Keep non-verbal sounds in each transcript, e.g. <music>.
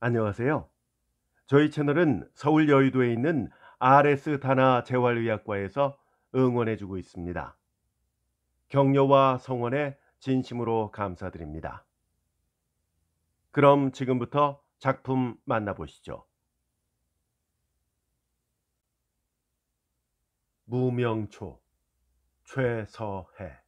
안녕하세요. 저희 채널은 서울 여의도에 있는 RS 다나 재활의학과에서 응원해주고 있습니다. 격려와 성원에 진심으로 감사드립니다. 그럼 지금부터 작품 만나보시죠. 무명초 최서해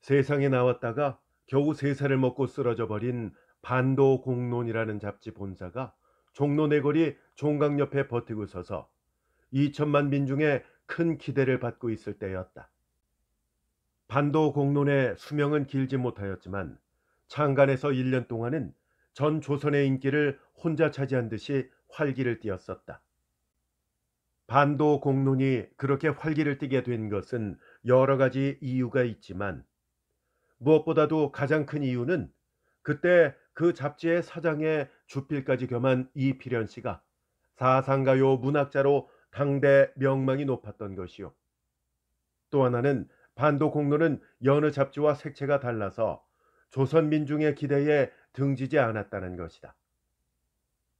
세상에 나왔다가 겨우 세 살을 먹고 쓰러져 버린 반도공론이라는 잡지 본사가 종로내 거리 종각 옆에 버티고 서서 2천만 민중의 큰 기대를 받고 있을 때였다. 반도공론의 수명은 길지 못하였지만 창간에서 1년 동안은 전 조선의 인기를 혼자 차지한 듯이 활기를 띄었었다. 반도 공론이 그렇게 활기를 띠게 된 것은 여러 가지 이유가 있지만 무엇보다도 가장 큰 이유는 그때 그 잡지의 사장의 주필까지 겸한 이필현 씨가 사상가요 문학자로 당대 명망이 높았던 것이요. 또 하나는 반도 공론은 여느 잡지와 색채가 달라서 조선 민중의 기대에 등지지 않았다는 것이다.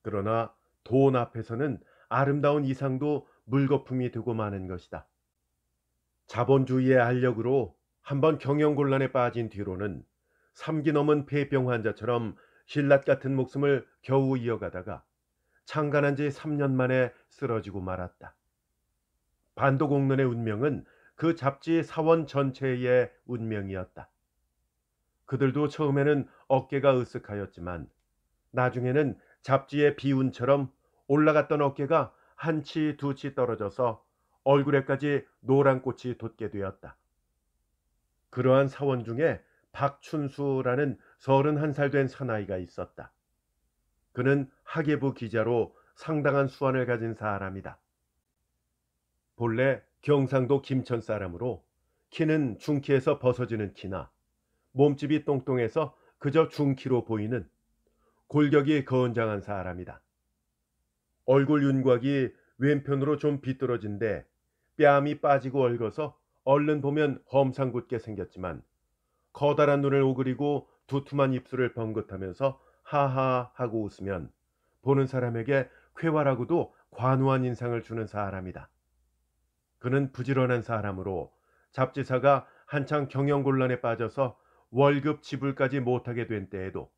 그러나 돈 앞에서는 아름다운 이상도 물거품이 되고 마는 것이다. 자본주의의 알력으로 한번 경영곤란에 빠진 뒤로는 3기 넘은 폐병 환자처럼 신라 같은 목숨을 겨우 이어가다가 창간한 지 3년 만에 쓰러지고 말았다. 반도공론의 운명은 그 잡지 사원 전체의 운명이었다. 그들도 처음에는 어깨가 으쓱하였지만 나중에는 잡지의 비운처럼 올라갔던 어깨가 한치 두치 떨어져서 얼굴에까지 노란 꽃이 돋게 되었다. 그러한 사원 중에 박춘수라는 31살 된 사나이가 있었다. 그는 학예부 기자로 상당한 수완을 가진 사람이다. 본래 경상도 김천 사람으로 키는 중키에서 벗어지는 키나 몸집이 똥똥해서 그저 중키로 보이는 골격이 건장한 사람이다. 얼굴 윤곽이 왼편으로 좀 비뚤어진데 뺨이 빠지고 얽어서 얼른 보면 험상궂게 생겼지만 커다란 눈을 오그리고 두툼한 입술을 번긋하면서 하하하고 웃으면 보는 사람에게 쾌활하고도 관우한 인상을 주는 사람이다. 그는 부지런한 사람으로 잡지사가 한창 경영곤란에 빠져서 월급 지불까지 못하게 된 때에도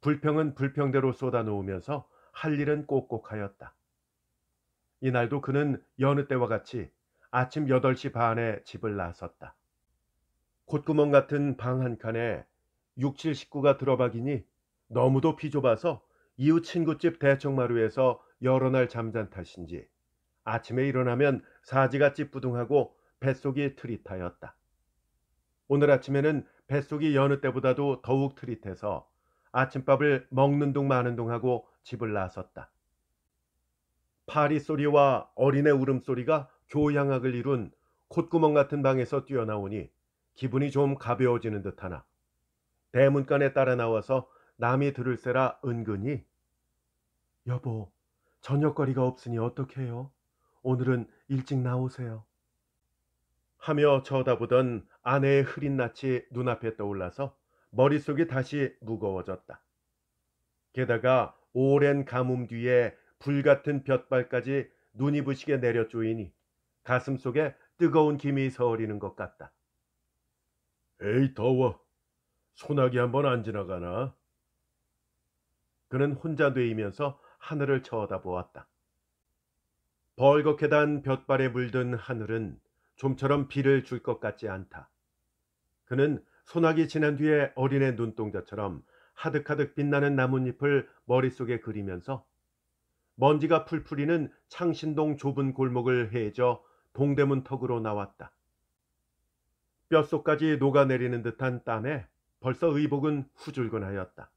불평은 불평대로 쏟아놓으면서 할 일은 꼭꼭하였다. 이날도 그는 여느 때와 같이 아침 8시 반에 집을 나섰다. 콧구멍 같은 방 한 칸에 6, 7 식구가 들어박이니 너무도 비좁아서 이웃 친구집 대청마루에서 여러 날 잠잔 탓인지 아침에 일어나면 사지가 찌뿌둥하고 뱃속이 트릿하였다. 오늘 아침에는 뱃속이 여느 때보다도 더욱 트릿해서 아침밥을 먹는 둥 마는 둥 하고 집을 나섰다. 파리 소리와 어린애 울음소리가 교향악을 이룬 콧구멍 같은 방에서 뛰어나오니 기분이 좀 가벼워지는 듯하나 대문간에 따라 나와서 남이 들을세라 은근히 여보 저녁거리가 없으니 어떡해요? 오늘은 일찍 나오세요. 하며 쳐다보던 아내의 흐린 낯이 눈앞에 떠올라서 머릿속이 다시 무거워졌다. 게다가 오랜 가뭄 뒤에 불같은 볕발까지 눈이 부시게 내려 쪼이니 가슴 속에 뜨거운 김이 서리는 어것 같다. 에이 더워. 소나기 한 번 안 지나가나? 그는 혼자 뇌이면서 하늘을 쳐다보았다. 벌겋게 단 볕발에 물든 하늘은 좀처럼 비를 줄 것 같지 않다. 그는 소나기 지난 뒤에 어린애 눈동자처럼 하득하득 빛나는 나뭇잎을 머릿속에 그리면서 먼지가 풀풀이는 창신동 좁은 골목을 헤져 동대문 턱으로 나왔다. 뼛속까지 녹아내리는 듯한 땀에 벌써 의복은 후줄근하였다.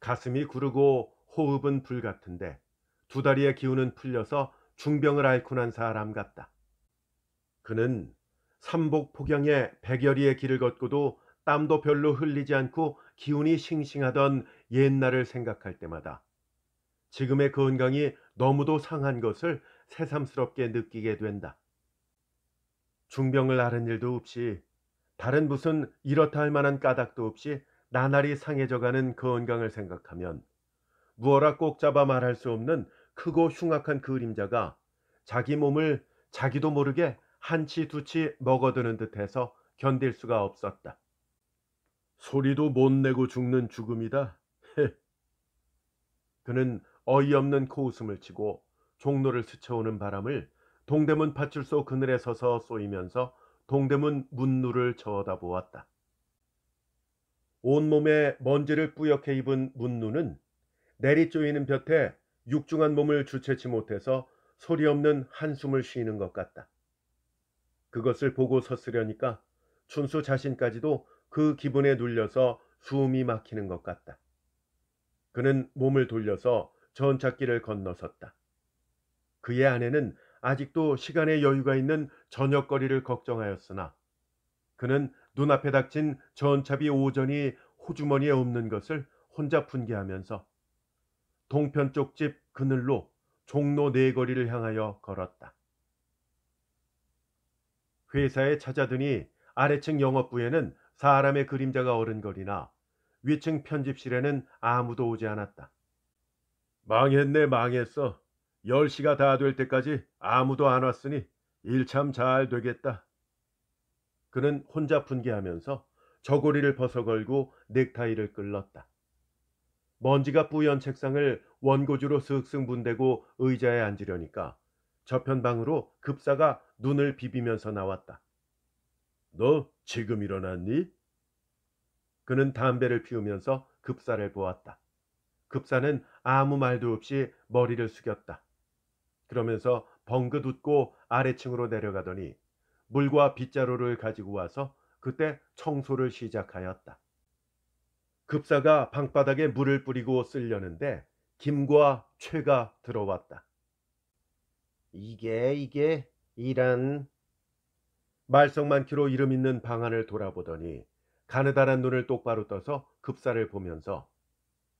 가슴이 구르고 호흡은 불 같은데 두 다리의 기운은 풀려서 중병을 앓고 난 사람 같다. 그는 삼복 포경에 백여리의 길을 걷고도 땀도 별로 흘리지 않고 기운이 싱싱하던 옛날을 생각할 때마다 지금의 건강이 너무도 상한 것을 새삼스럽게 느끼게 된다. 중병을 하는 일도 없이 다른 무슨 이렇다 할 만한 까닭도 없이 나날이 상해져가는 건강을 그 생각하면 무어라 꼭 잡아 말할 수 없는 크고 흉악한 그림자가 자기 몸을 자기도 모르게 한치 두치 먹어드는 듯해서 견딜 수가 없었다. 소리도 못 내고 죽는 죽음이다. 그는 어이없는 코웃음을 치고 종로를 스쳐오는 바람을 동대문 파출소 그늘에 서서 쏘이면서 동대문 문누를 쳐다보았다. 온몸에 먼지를 뿌옇게 입은 문누는 내리 쪼이는 볕에 육중한 몸을 주체치 못해서 소리 없는 한숨을 쉬는 것 같다. 그것을 보고 섰으려니까 춘수 자신까지도 그 기분에 눌려서 숨이 막히는 것 같다. 그는 몸을 돌려서 전착기를 건너섰다. 그의 아내는 아직도 시간의 여유가 있는 저녁거리를 걱정하였으나 그는 눈앞에 닥친 전차비 오전이 호주머니에 없는 것을 혼자 분개하면서 동편 쪽집 그늘로 종로 네거리를 향하여 걸었다. 회사에 찾아드니 아래층 영업부에는 사람의 그림자가 어른거리나 위층 편집실에는 아무도 오지 않았다. 망했네 망했어. 10시가 다 될 때까지 아무도 안 왔으니 일참 잘 되겠다. 그는 혼자 분개하면서 저고리를 벗어걸고 넥타이를 끌렀다. 먼지가 뿌연 책상을 원고주로 슥슥 문대고 의자에 앉으려니까 저편방으로 급사가 눈을 비비면서 나왔다. 너 지금 일어났니? 그는 담배를 피우면서 급사를 보았다. 급사는 아무 말도 없이 머리를 숙였다. 그러면서 벙긋 웃고 아래층으로 내려가더니 물과 빗자루를 가지고 와서 그때 청소를 시작하였다. 급사가 방바닥에 물을 뿌리고 쓸려는데 김과 최가 들어왔다. 이게 이게 이란 말썽 많기로 이름 있는 방안을 돌아보더니 가느다란 눈을 똑바로 떠서 급사를 보면서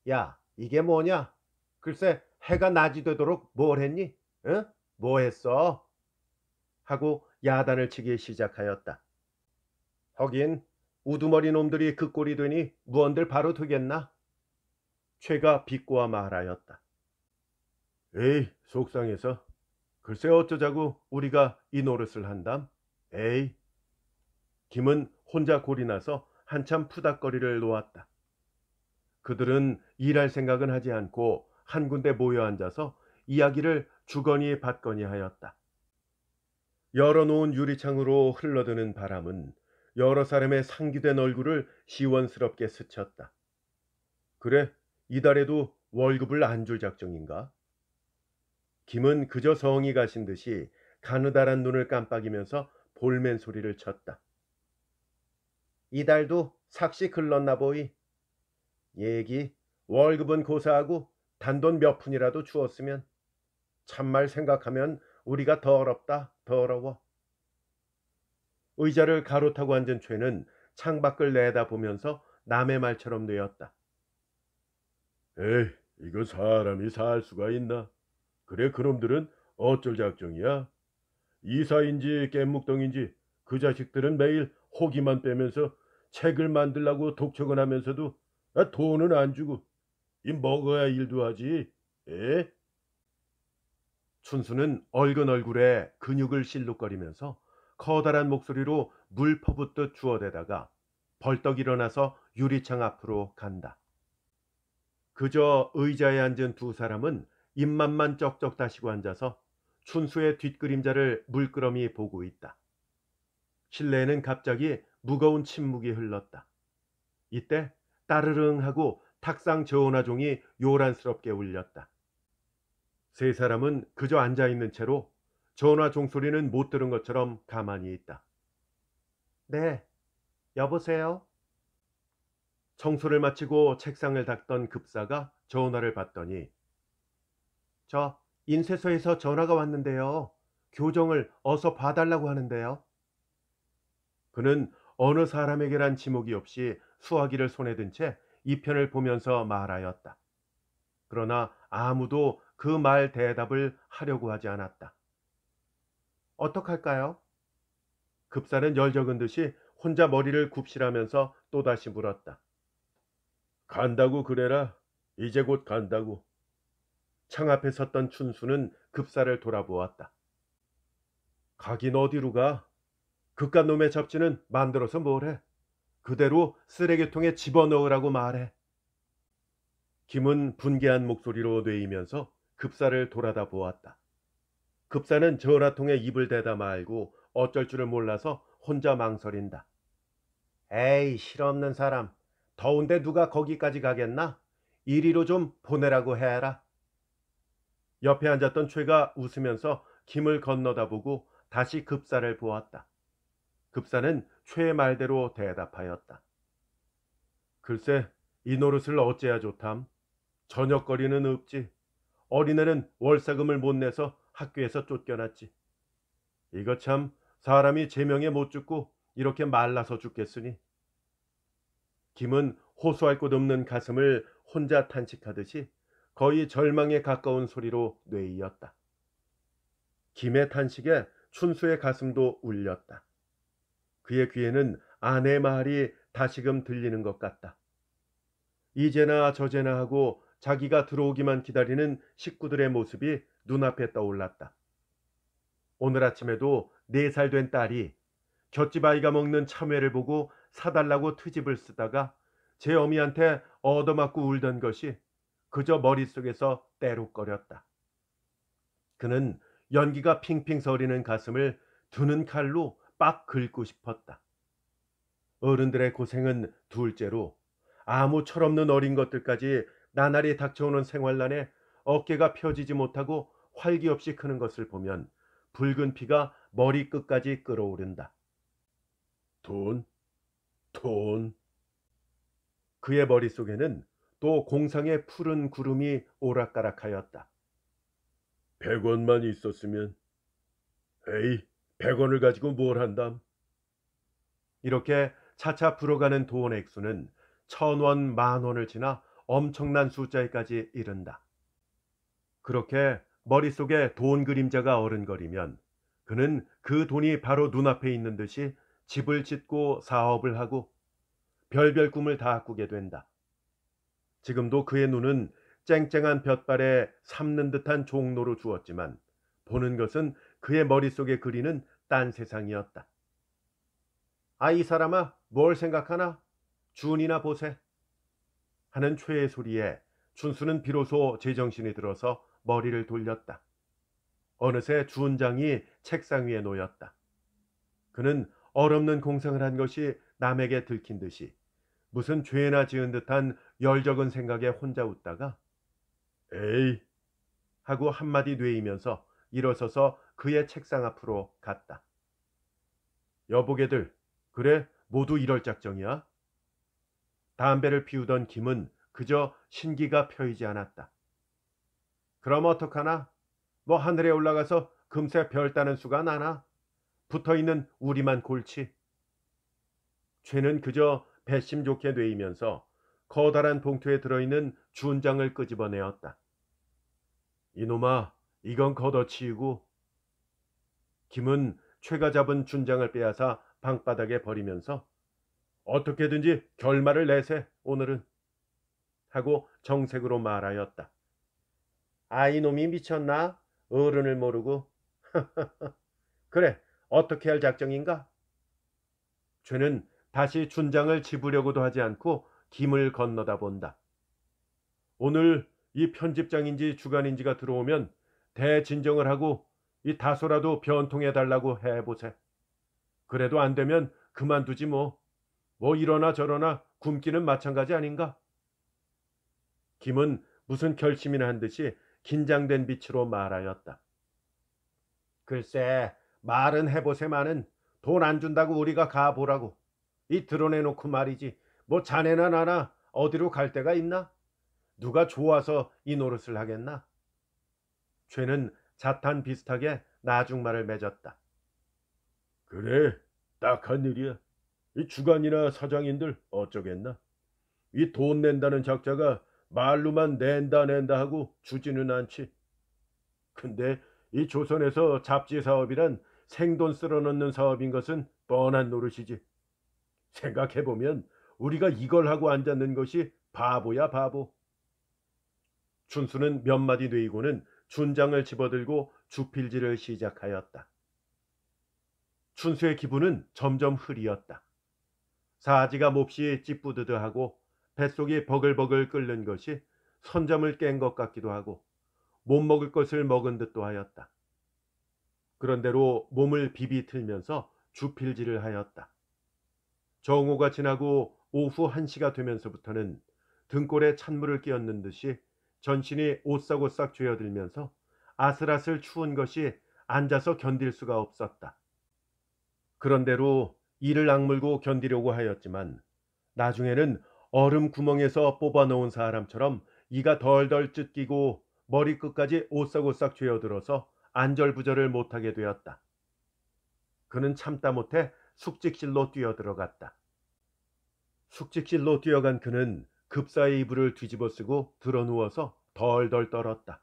야 이게 뭐냐? 글쎄 해가 낮이 되도록 뭘 했니? 응? 뭐 했어? 하고 야단을 치기 시작하였다. 허긴 우두머리 놈들이 그 꼴이 되니 무언들 바로 되겠나? 최가 비꼬아 말하였다. 에이 속상해서 글쎄 어쩌자고 우리가 이 노릇을 한담? 에이 김은 혼자 골이 나서 한참 푸닥거리를 놓았다. 그들은 일할 생각은 하지 않고 한 군데 모여 앉아서 이야기를 주거니 받거니 하였다. 열어놓은 유리창으로 흘러드는 바람은 여러 사람의 상기된 얼굴을 시원스럽게 스쳤다. 그래, 이달에도 월급을 안 줄 작정인가? 김은 그저 성이 가신 듯이 가느다란 눈을 깜빡이면서 볼멘 소리를 쳤다. 이달도 삭시 글렀나 보이. 얘기 월급은 고사하고 단돈 몇 푼이라도 주었으면 참말 생각하면 우리가 더럽다, 더러워. 의자를 가로타고 앉은 최는 창밖을 내다보면서 남의 말처럼 되었다 에이, 이거 사람이 살 수가 있나? 그래, 그놈들은 어쩔 작정이야? 이사인지 깻묵덩인지 그 자식들은 매일 호기만 빼면서 책을 만들라고 독촉은 하면서도 아, 돈은 안 주고 이 먹어야 일도 하지. 에? 춘수는 얼근 얼굴에 근육을 실룩거리면서 커다란 목소리로 물 퍼붓듯 주워대다가 벌떡 일어나서 유리창 앞으로 간다. 그저 의자에 앉은 두 사람은 입맛만 쩍쩍 다시고 앉아서 춘수의 뒷그림자를 물끄러미 보고 있다. 실내에는 갑자기 무거운 침묵이 흘렀다. 이때 따르릉 하고 탁상 저온화종이 요란스럽게 울렸다. 세 사람은 그저 앉아 있는 채로 전화 종소리는 못 들은 것처럼 가만히 있다. 네, 여보세요? 청소를 마치고 책상을 닦던 급사가 전화를 받더니 저 인쇄소에서 전화가 왔는데요. 교정을 어서 봐달라고 하는데요. 그는 어느 사람에게란 지목이 없이 수화기를 손에 든 채 이 편을 보면서 말하였다. 그러나 아무도 그말 대답을 하려고 하지 않았다. 어떡할까요? 급사는 열적은 듯이 혼자 머리를 굽실하면서 또다시 물었다. 간다고 그래라. 이제 곧 간다고. 창 앞에 섰던 춘수는 급사를 돌아보았다. 가긴 어디로 가? 극깟 놈의 잡지는 만들어서 뭘 해? 그대로 쓰레기통에 집어넣으라고 말해. 김은 분개한 목소리로 뇌이면서 급사를 돌아다 보았다. 급사는 전화통에 입을 대다 말고 어쩔 줄을 몰라서 혼자 망설인다. 에이 실없는 사람 더운데 누가 거기까지 가겠나? 이리로 좀 보내라고 해라. 옆에 앉았던 최가 웃으면서 김을 건너다 보고 다시 급사를 보았다. 급사는 최의 말대로 대답하였다. 글쎄 이 노릇을 어째야 좋담. 저녁거리는 없지. 어린애는 월세금을 못 내서 학교에서 쫓겨났지. 이거 참 사람이 제명에 못 죽고 이렇게 말라서 죽겠으니. 김은 호소할 곳 없는 가슴을 혼자 탄식하듯이 거의 절망에 가까운 소리로 뇌이었다. 김의 탄식에 춘수의 가슴도 울렸다. 그의 귀에는 아내 말이 다시금 들리는 것 같다. 이제나 저제나 하고 자기가 들어오기만 기다리는 식구들의 모습이 눈앞에 떠올랐다. 오늘 아침에도 네 살 된 딸이 곁집 아이가 먹는 참외를 보고 사달라고 트집을 쓰다가 제 어미한테 얻어맞고 울던 것이 그저 머릿속에서 때룩거렸다. 그는 연기가 핑핑 서리는 가슴을 두는 칼로 빡 긁고 싶었다. 어른들의 고생은 둘째로 아무 철없는 어린 것들까지 나날이 닥쳐오는 생활난에 어깨가 펴지지 못하고 활기 없이 크는 것을 보면 붉은 피가 머리끝까지 끓어오른다. 돈, 돈. 그의 머릿속에는 또 공상의 푸른 구름이 오락가락하였다. 1 0 0원만 있었으면 에이, 1 0 0원을 가지고 뭘 한담? 이렇게 차차 불어가는 돈 액수는 천 원, 만 원을 지나 엄청난 숫자에까지 이른다. 그렇게 머릿속에 돈 그림자가 어른거리면 그는 그 돈이 바로 눈앞에 있는 듯이 집을 짓고 사업을 하고 별별 꿈을 다 꾸게 된다. 지금도 그의 눈은 쨍쨍한 볕발에 삶는 듯한 종로로 주었지만 보는 것은 그의 머릿속에 그리는 딴 세상이었다. 아, 이 사람아, 뭘 생각하나? 준이나 보세. 하는 최의 소리에 춘수는 비로소 제정신이 들어서 머리를 돌렸다. 어느새 주운장이 책상 위에 놓였다. 그는 얼없는 공상을 한 것이 남에게 들킨 듯이 무슨 죄나 지은 듯한 열적은 생각에 혼자 웃다가 에이 하고 한마디 뇌이면서 일어서서 그의 책상 앞으로 갔다. 여보게들 그래 모두 이럴 작정이야? 담배를 피우던 김은 그저 신기가 펴이지 않았다. 그럼 어떡하나? 뭐 하늘에 올라가서 금세 별 따는 수가 나나? 붙어있는 우리만 골치. 죄는 그저 배심 좋게 뇌이면서 커다란 봉투에 들어있는 준장을 끄집어내었다. 이놈아, 이건 걷어치이고. 김은 최가 잡은 준장을 빼앗아 방바닥에 버리면서 어떻게든지 결말을 내세 오늘은 하고 정색으로 말하였다. 아이놈이 미쳤나? 어른을 모르고 <laughs> 그래 어떻게 할 작정인가? 죄는 다시 춘장을 집으려고도 하지 않고 김을 건너다 본다. 오늘 이 편집장인지 주간인지가 들어오면 대진정을 하고 이 다소라도 변통해달라고 해보세. 그래도 안 되면 그만두지 뭐. 뭐 이러나 저러나 굶기는 마찬가지 아닌가? 김은 무슨 결심이나 한 듯이 긴장된 빛으로 말하였다. 글쎄 말은 해보세마는돈 안 준다고 우리가 가보라고 이 드러내놓고 말이지 뭐 자네나 나나 어디로 갈 데가 있나? 누가 좋아서 이 노릇을 하겠나? 죄는 자탄 비슷하게 나중말을 맺었다. 그래, 딱한 일이야. 이주관이나 사장인들 어쩌겠나? 이 돈 낸다는 작자가 말로만 낸다 낸다 하고 주지는 않지. 근데 이 조선에서 잡지 사업이란 생돈 쓸어넣는 사업인 것은 뻔한 노릇이지. 생각해보면 우리가 이걸 하고 앉았는 것이 바보야 바보. 춘수는 몇 마디 뇌이고는 준장을 집어들고 주필지를 시작하였다. 춘수의 기분은 점점 흐리었다. 사지가 몹시 찌뿌드드하고 뱃속이 버글버글 끓는 것이 선점을 깬 것 같기도 하고 못 먹을 것을 먹은 듯도 하였다. 그런대로 몸을 비비 틀면서 주필질을 하였다. 정오가 지나고 오후 1시가 되면서부터는 등골에 찬물을 끼얹는 듯이 전신이 오싹오싹 죄어들면서 아슬아슬 추운 것이 앉아서 견딜 수가 없었다. 그런대로 이를 악물고 견디려고 하였지만 나중에는 얼음 구멍에서 뽑아놓은 사람처럼 이가 덜덜 찢기고 머리끝까지 오싹오싹 죄어들어서 안절부절을 못하게 되었다. 그는 참다 못해 숙직실로 뛰어들어갔다. 숙직실로 뛰어간 그는 급사의 이불을 뒤집어 쓰고 드러 누워서 덜덜 떨었다.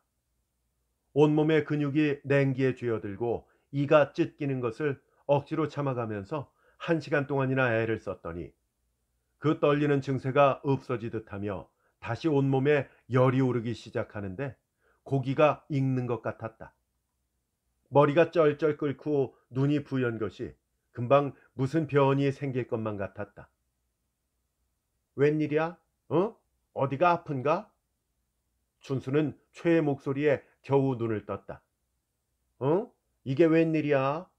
온몸의 근육이 냉기에 죄어들고 이가 찢기는 것을 억지로 참아가면서 한 시간 동안이나 애를 썼더니 그 떨리는 증세가 없어지듯 하며 다시 온몸에 열이 오르기 시작하는데 고기가 익는 것 같았다. 머리가 쩔쩔 끓고 눈이 부연 것이 금방 무슨 변이 생길 것만 같았다. 웬일이야? 어? 어디가 아픈가? 준수는 최의 목소리에 겨우 눈을 떴다. 어? 이게 웬일이야?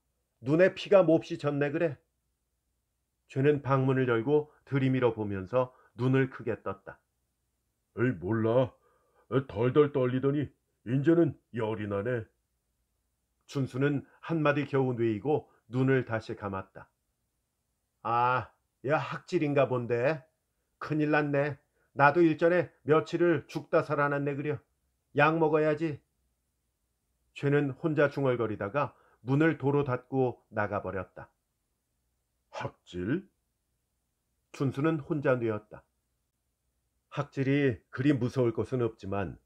눈에 피가 몹시 젖네 그래. 죄는 방문을 열고 들이밀어 보면서 눈을 크게 떴다. 에이 몰라. 덜덜 떨리더니 이제는 열이 나네. 준수는 한마디 겨우 뇌이고 눈을 다시 감았다. 아, 야 학질인가 본데. 큰일 났네. 나도 일전에 며칠을 죽다 살아났네 그려. 약 먹어야지. 죄는 혼자 중얼거리다가 문을 도로 닫고 나가버렸다. 학질? 준수는 혼자 뉘었다. 학질이 그리 무서울 것은 없지만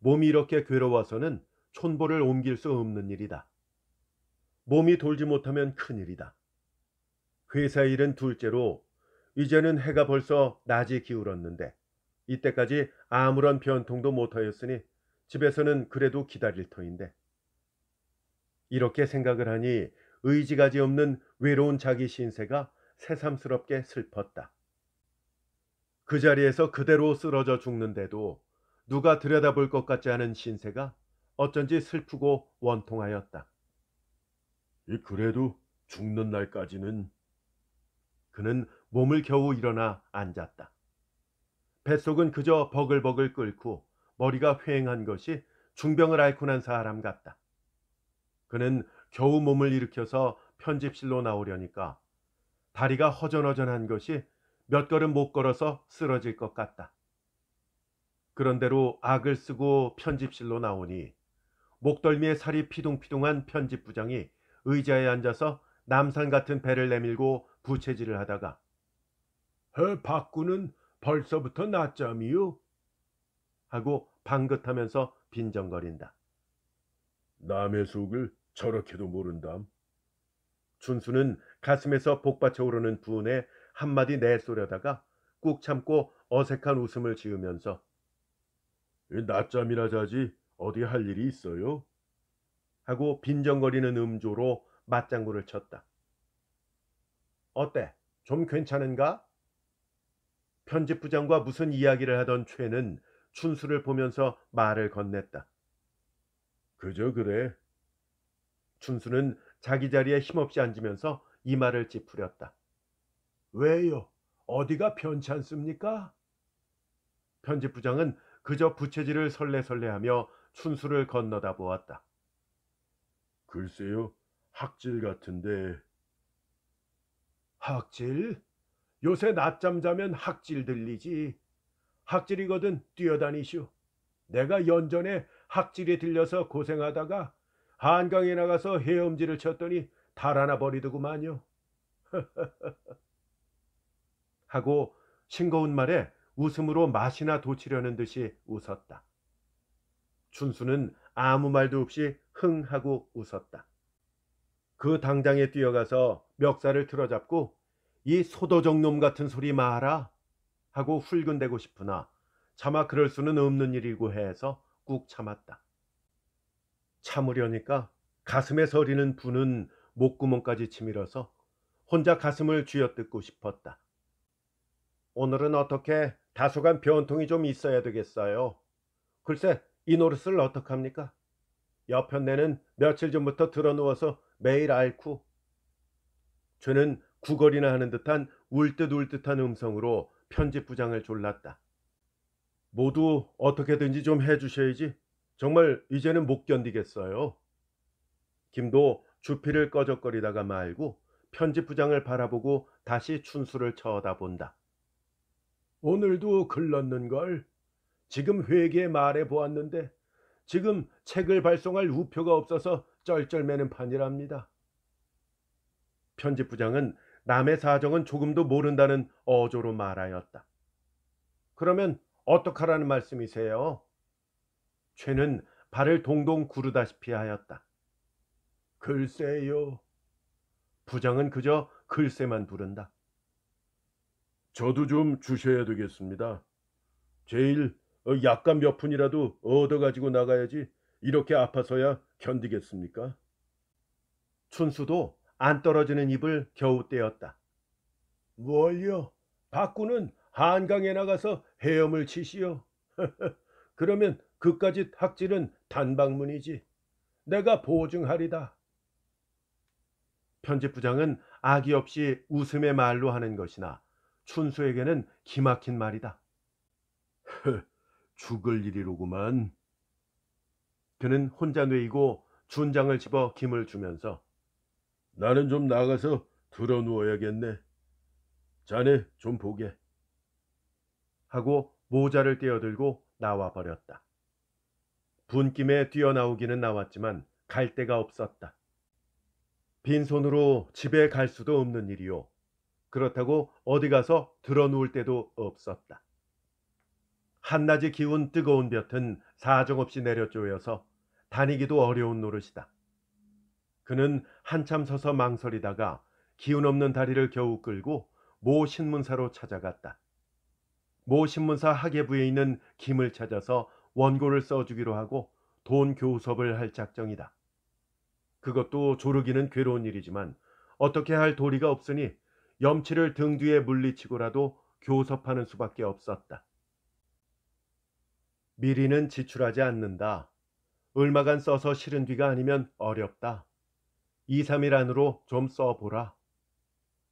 몸이 이렇게 괴로워서는 촌보를 옮길 수 없는 일이다. 몸이 돌지 못하면 큰일이다. 회사 일은 둘째로 이제는 해가 벌써 낮이 기울었는데 이때까지 아무런 변통도 못하였으니 집에서는 그래도 기다릴 터인데 이렇게 생각을 하니 의지가지 없는 외로운 자기 신세가 새삼스럽게 슬펐다. 그 자리에서 그대로 쓰러져 죽는데도 누가 들여다볼 것 같지 않은 신세가 어쩐지 슬프고 원통하였다. 그래도 죽는 날까지는 그는 몸을 겨우 일어나 앉았다. 뱃속은 그저 버글버글 끓고 머리가 휑한 것이 중병을 앓고 난 사람 같다. 그는 겨우 몸을 일으켜서 편집실로 나오려니까 다리가 허전허전한 것이 몇 걸음 못 걸어서 쓰러질 것 같다. 그런대로 악을 쓰고 편집실로 나오니 목덜미에 살이 피둥피둥한 편집부장이 의자에 앉아서 남산 같은 배를 내밀고 부채질을 하다가 해 바꾸는 벌써부터 낮잠이요? 하고 방긋하면서 빈정거린다. 남의 속을 저렇게도 모른담. 준수는 가슴에서 복받쳐 오르는 분에 한마디 내쏘려다가 꾹 참고 어색한 웃음을 지으면서 낮잠이라 자지 어디 할 일이 있어요? 하고 빈정거리는 음조로 맞장구를 쳤다. 어때? 좀 괜찮은가? 편집부장과 무슨 이야기를 하던 최는 춘수를 보면서 말을 건넸다. 그저 그래. 춘수는 자기 자리에 힘없이 앉으면서 이마를 찌푸렸다. 왜요? 어디가 편않습니까 편집부장은 그저 부채질을 설레설레하며 춘수를 건너다 보았다. 글쎄요, 학질 같은데. 학질? 요새 낮잠 자면 학질 들리지. 학질이거든 뛰어다니시오. 내가 연전에 학질이 들려서 고생하다가 한강에 나가서 헤엄지를 쳤더니 달아나 버리더구만요. <laughs> 하고 싱거운 말에 웃음으로 맛이나 도치려는 듯이 웃었다. 춘수는 아무 말도 없이 흥 하고 웃었다. 그 당장에 뛰어가서 멱살을 틀어잡고 이 소도적놈 같은 소리 마라 하고 훌근대고 싶으나 차마 그럴 수는 없는 일이고 해서 꾹 참았다. 참으려니까 가슴에 서리는 분은 목구멍까지 치밀어서 혼자 가슴을 쥐어뜯고 싶었다. 오늘은 어떻게 다소간 변통이 좀 있어야 되겠어요. 글쎄 이 노릇을 어떡합니까? 여편네는 며칠 전부터 드러누워서 매일 앓고 죄는 구걸이나 하는 듯한 울듯 울듯한 음성으로 편집부장을 졸랐다. 모두 어떻게든지 좀 해주셔야지 정말 이제는 못 견디겠어요. 김도 주피를 꺼적거리다가 말고 편집부장을 바라보고 다시 춘수를 쳐다본다. 오늘도 글렀는걸? 지금 회계 말해 보았는데 지금 책을 발송할 우표가 없어서 쩔쩔매는 판이랍니다. 편집부장은 남의 사정은 조금도 모른다는 어조로 말하였다. 그러면 어떡하라는 말씀이세요? 최는 발을 동동 구르다시피 하였다. 글쎄요. 부장은 그저 글쎄만 부른다. 저도 좀 주셔야 되겠습니다. 제일 약간 몇 푼이라도 얻어가지고 나가야지 이렇게 아파서야 견디겠습니까? 춘수도 안 떨어지는 입을 겨우 떼었다. 뭘요? 바꾸는 한강에 나가서 해엄을 치시오. <laughs> 그러면 그까지 학질은 단방문이지. 내가 보증하리다. 편집부장은 악의 없이 웃음의 말로 하는 것이나 춘수에게는 기막힌 말이다. 허, 죽을 일이로구만. 그는 혼자 뇌이고 준장을 집어 김을 주면서 나는 좀 나가서 들어 누워야겠네. 자네 좀 보게. 하고 모자를 떼어들고 나와 버렸다. 분김에 뛰어나오기는 나왔지만 갈 데가 없었다. 빈손으로 집에 갈 수도 없는 일이요. 그렇다고 어디 가서 들어누울 데도 없었다. 한낮이 기운 뜨거운 볕은 사정없이 내려쪼여서 다니기도 어려운 노릇이다. 그는 한참 서서 망설이다가 기운 없는 다리를 겨우 끌고 모 신문사로 찾아갔다. 모 신문사 하계부에 있는 김을 찾아서 원고를 써주기로 하고 돈 교섭을 할 작정이다. 그것도 조르기는 괴로운 일이지만 어떻게 할 도리가 없으니 염치를 등 뒤에 물리치고라도 교섭하는 수밖에 없었다. 미리는 지출하지 않는다. 얼마간 써서 실은 뒤가 아니면 어렵다. 2, 3일 안으로 좀 써보라.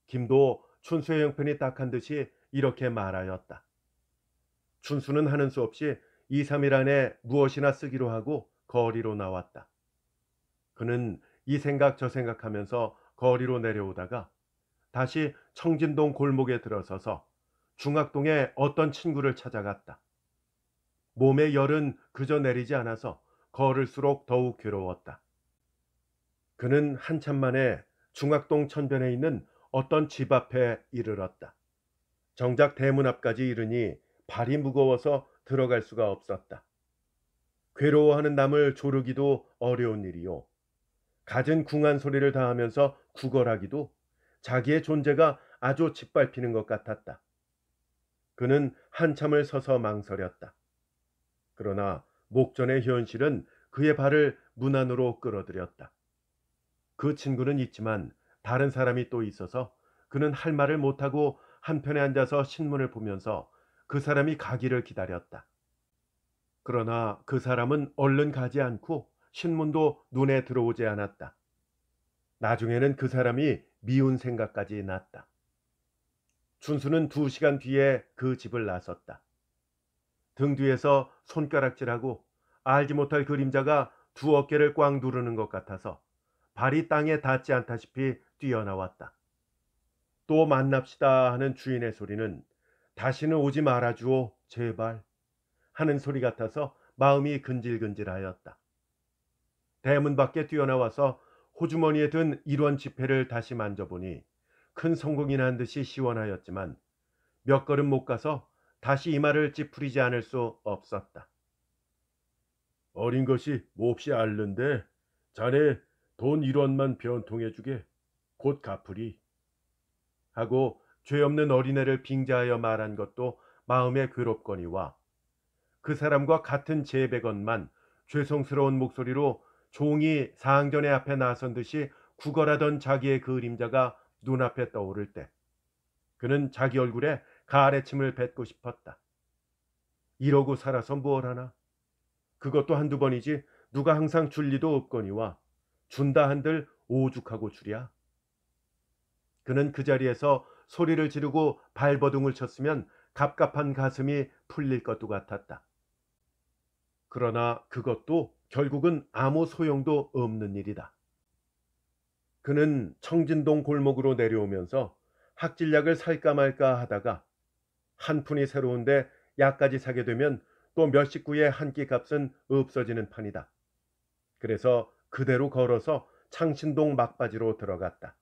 김도 춘수의 형편이 딱한 듯이 이렇게 말하였다. 춘수는 하는 수 없이 2, 3일 안에 무엇이나 쓰기로 하고 거리로 나왔다. 그는 이 생각 저 생각하면서 거리로 내려오다가 다시 청진동 골목에 들어서서 중학동에 어떤 친구를 찾아갔다. 몸의 열은 그저 내리지 않아서 걸을수록 더욱 괴로웠다. 그는 한참 만에 중학동 천변에 있는 어떤 집 앞에 이르렀다. 정작 대문 앞까지 이르니 발이 무거워서 들어갈 수가 없었다. 괴로워하는 남을 조르기도 어려운 일이요. 갖은 궁한 소리를 다하면서 구걸하기도 자기의 존재가 아주 짓밟히는 것 같았다. 그는 한참을 서서 망설였다. 그러나 목전의 현실은 그의 발을 문 안으로 끌어들였다. 그 친구는 있지만 다른 사람이 또 있어서 그는 할 말을 못하고 한편에 앉아서 신문을 보면서 그 사람이 가기를 기다렸다. 그러나 그 사람은 얼른 가지 않고 신문도 눈에 들어오지 않았다. 나중에는 그 사람이 미운 생각까지 났다. 준수는 두 시간 뒤에 그 집을 나섰다. 등 뒤에서 손가락질하고 알지 못할 그림자가 두 어깨를 꽉 누르는 것 같아서 발이 땅에 닿지 않다시피 뛰어나왔다. 또 만납시다 하는 주인의 소리는 다시는 오지 말아주오 제발 하는 소리 같아서 마음이 근질근질하였다. 대문 밖에 뛰어나와서 호주머니에 든 일원 지폐를 다시 만져보니 큰 성공이 난 듯이 시원하였지만 몇 걸음 못 가서 다시 이마를 찌푸리지 않을 수 없었다. 어린 것이 몹시 앓는데 자네 돈 일원만 변통해주게 곧 갚으리. 하고 죄 없는 어린애를 빙자하여 말한 것도 마음에 괴롭거니와 그 사람과 같은 제백건만 죄송스러운 목소리로 종이 사항전의 앞에 나선 듯이 구걸하던 자기의 그림자가 눈앞에 떠오를 때 그는 자기 얼굴에 가래침을 뱉고 싶었다. 이러고 살아서 무얼 하나? 그것도 한두 번이지 누가 항상 줄 리도 없거니와 준다 한들 오죽하고 줄이야? 그는 그 자리에서 소리를 지르고 발버둥을 쳤으면 갑갑한 가슴이 풀릴 것도 같았다. 그러나 그것도 결국은 아무 소용도 없는 일이다. 그는 청진동 골목으로 내려오면서 학질약을 살까 말까 하다가 한 푼이 새로운데 약까지 사게 되면 또 몇 식구의 한 끼 값은 없어지는 판이다. 그래서 그대로 걸어서 창신동 막바지로 들어갔다.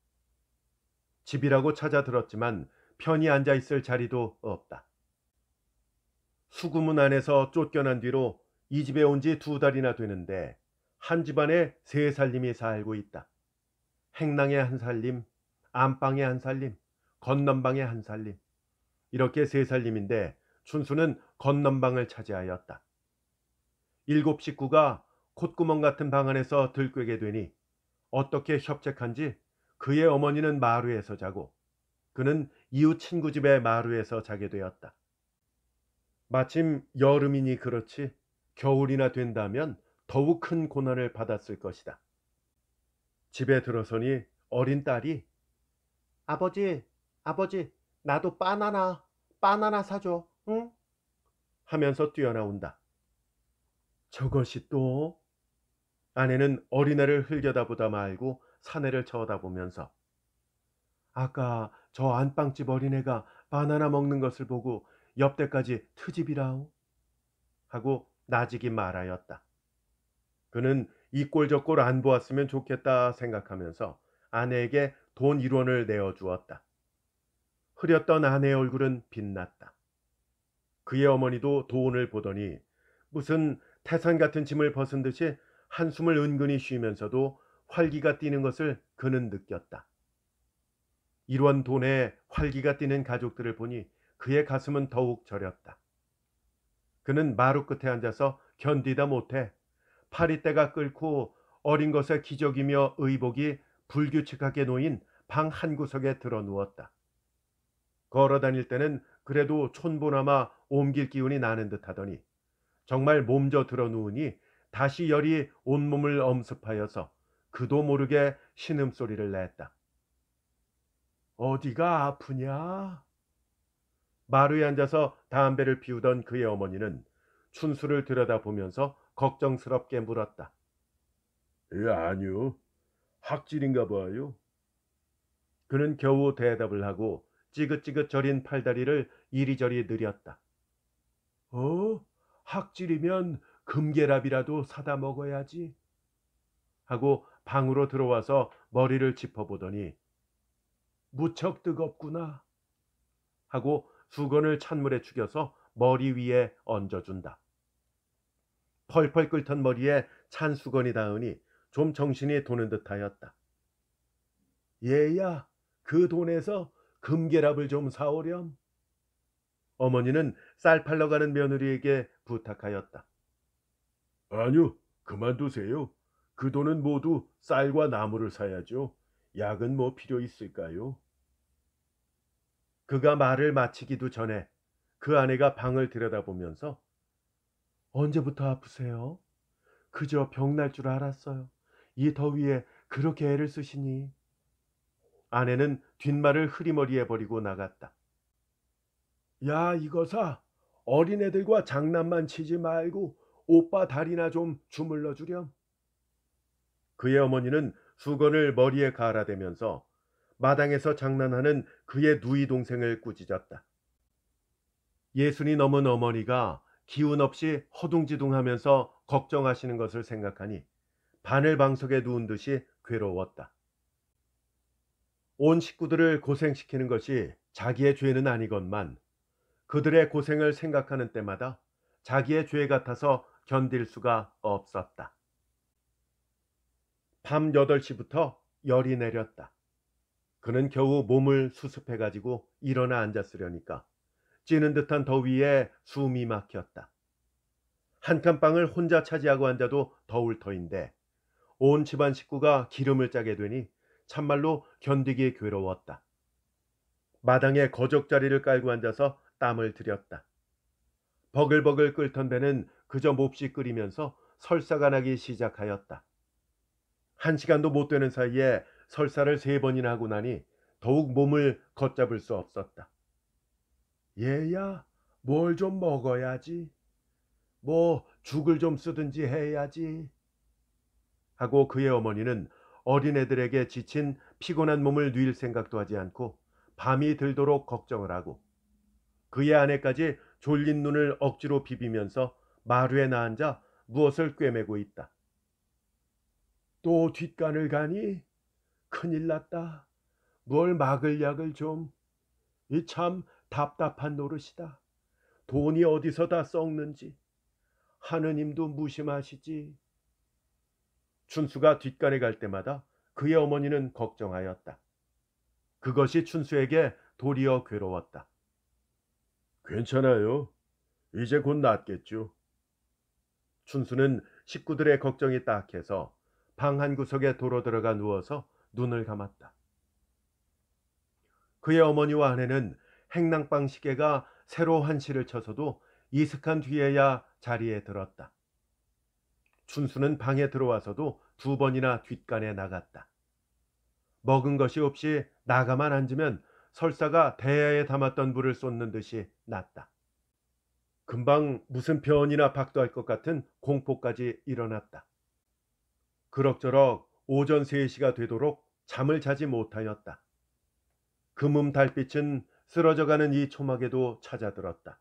집이라고 찾아들었지만 편히 앉아 있을 자리도 없다. 수구문 안에서 쫓겨난 뒤로 이 집에 온 지 두 달이나 되는데 한 집안에 세 살림이 살고 있다. 행랑에 한 살림, 안방에 한 살림, 건넌방에 한 살림. 이렇게 세 살림인데 춘수는 건넌방을 차지하였다. 일곱 식구가 콧구멍 같은 방 안에서 들끓게 되니 어떻게 협책한지 그의 어머니는 마루에서 자고 그는 이웃 친구 집의 마루에서 자게 되었다. 마침 여름이니 그렇지 겨울이나 된다면 더욱 큰 고난을 받았을 것이다. 집에 들어서니 어린 딸이 아버지, 아버지, 나도 바나나, 바나나 사줘, 응? 하면서 뛰어나온다. 저것이 또 아내는 어린애를 흘려다보다 말고 사내를 쳐다보면서 아까 저 안방집 어린애가 바나나 먹는 것을 보고 옆대까지 트집이라우 하고 나지기 말하였다. 그는 이꼴 저 꼴 안 보았으면 좋겠다 생각하면서 아내에게 돈 1원을 내어주었다. 흐렸던 아내의 얼굴은 빛났다. 그의 어머니도 돈을 보더니 무슨 태산 같은 짐을 벗은 듯이 한숨을 은근히 쉬면서도 활기가 뛰는 것을 그는 느꼈다. 이러한 돈에 활기가 뛰는 가족들을 보니 그의 가슴은 더욱 저렸다. 그는 마루 끝에 앉아서 견디다 못해 파리대가 끓고 어린 것의 기적이며 의복이 불규칙하게 놓인 방 한 구석에 들어 누웠다. 걸어 다닐 때는 그래도 촌보나마 옮길 기운이 나는 듯 하더니 정말 몸져 들어 누우니 다시 열이 온몸을 엄습하여서 그도 모르게 신음소리를 냈다. 어디가 아프냐? 마루에 앉아서 담배를 피우던 그의 어머니는 춘수를 들여다보면서 걱정스럽게 물었다. 예, 아니요. 학질인가 봐요. 그는 겨우 대답을 하고 찌긋찌긋 저린 팔다리를 이리저리 느렸다. 어? 학질이면 금계랍이라도 사다 먹어야지. 하고 방으로 들어와서 머리를 짚어보더니 무척 뜨겁구나 하고 수건을 찬물에 축여서 머리 위에 얹어준다. 펄펄 끓던 머리에 찬 수건이 닿으니 좀 정신이 도는 듯하였다. 얘야, 그 돈에서 금계랍을 좀 사오렴. 어머니는 쌀 팔러 가는 며느리에게 부탁하였다. 아니요, 그만두세요. 그 돈은 모두 쌀과 나무를 사야죠. 약은 뭐 필요 있을까요? 그가 말을 마치기도 전에 그 아내가 방을 들여다보면서 언제부터 아프세요? 그저 병날 줄 알았어요. 이 더위에 그렇게 애를 쓰시니. 아내는 뒷말을 흐리머리해 버리고 나갔다. 야, 이거사. 어린애들과 장난만 치지 말고 오빠 다리나 좀 주물러 주렴. 그의 어머니는 수건을 머리에 갈아대면서 마당에서 장난하는 그의 누이 동생을 꾸짖었다. 예순이 넘은 어머니가 기운 없이 허둥지둥하면서 걱정하시는 것을 생각하니 바늘방석에 누운 듯이 괴로웠다. 온 식구들을 고생시키는 것이 자기의 죄는 아니건만 그들의 고생을 생각하는 때마다 자기의 죄 같아서 견딜 수가 없었다. 밤 8시부터 열이 내렸다. 그는 겨우 몸을 수습해 가지고 일어나 앉았으려니까 찌는 듯한 더위에 숨이 막혔다. 한 칸 빵을 혼자 차지하고 앉아도 더울 터인데 온 집안 식구가 기름을 짜게 되니 참말로 견디기 괴로웠다. 마당에 거적자리를 깔고 앉아서 땀을 들였다. 버글버글 끓던 배는 그저 몹시 끓이면서 설사가 나기 시작하였다. 한 시간도 못 되는 사이에 설사를 세 번이나 하고 나니 더욱 몸을 걷잡을 수 없었다. 얘야, 뭘 좀 먹어야지. 뭐 죽을 좀 쓰든지 해야지. 하고 그의 어머니는 어린애들에게 지친 피곤한 몸을 뉘일 생각도 하지 않고 밤이 들도록 걱정을 하고 그의 아내까지 졸린 눈을 억지로 비비면서 마루에 나앉아 무엇을 꿰매고 있다. 또 뒷간을 가니 큰일 났다. 뭘 막을 약을 좀. 이 참 답답한 노릇이다. 돈이 어디서 다 썩는지 하느님도 무심하시지. 춘수가 뒷간에 갈 때마다 그의 어머니는 걱정하였다. 그것이 춘수에게 도리어 괴로웠다. 괜찮아요. 이제 곧 낫겠죠. 춘수는 식구들의 걱정이 딱해서 방한 구석에 도로 들어가 누워서 눈을 감았다. 그의 어머니와 아내는 행랑방 시계가 새로 한시를 쳐서도 이슥한 뒤에야 자리에 들었다. 춘수는 방에 들어와서도 두 번이나 뒷간에 나갔다. 먹은 것이 없이 나가만 앉으면 설사가 대야에 담았던 물을 쏟는 듯이 났다. 금방 무슨 변이나 박도할 것 같은 공포까지 일어났다. 그럭저럭 오전 3시가 되도록 잠을 자지 못하였다. 금음 그 달빛은 쓰러져가는 이 초막에도 찾아들었다.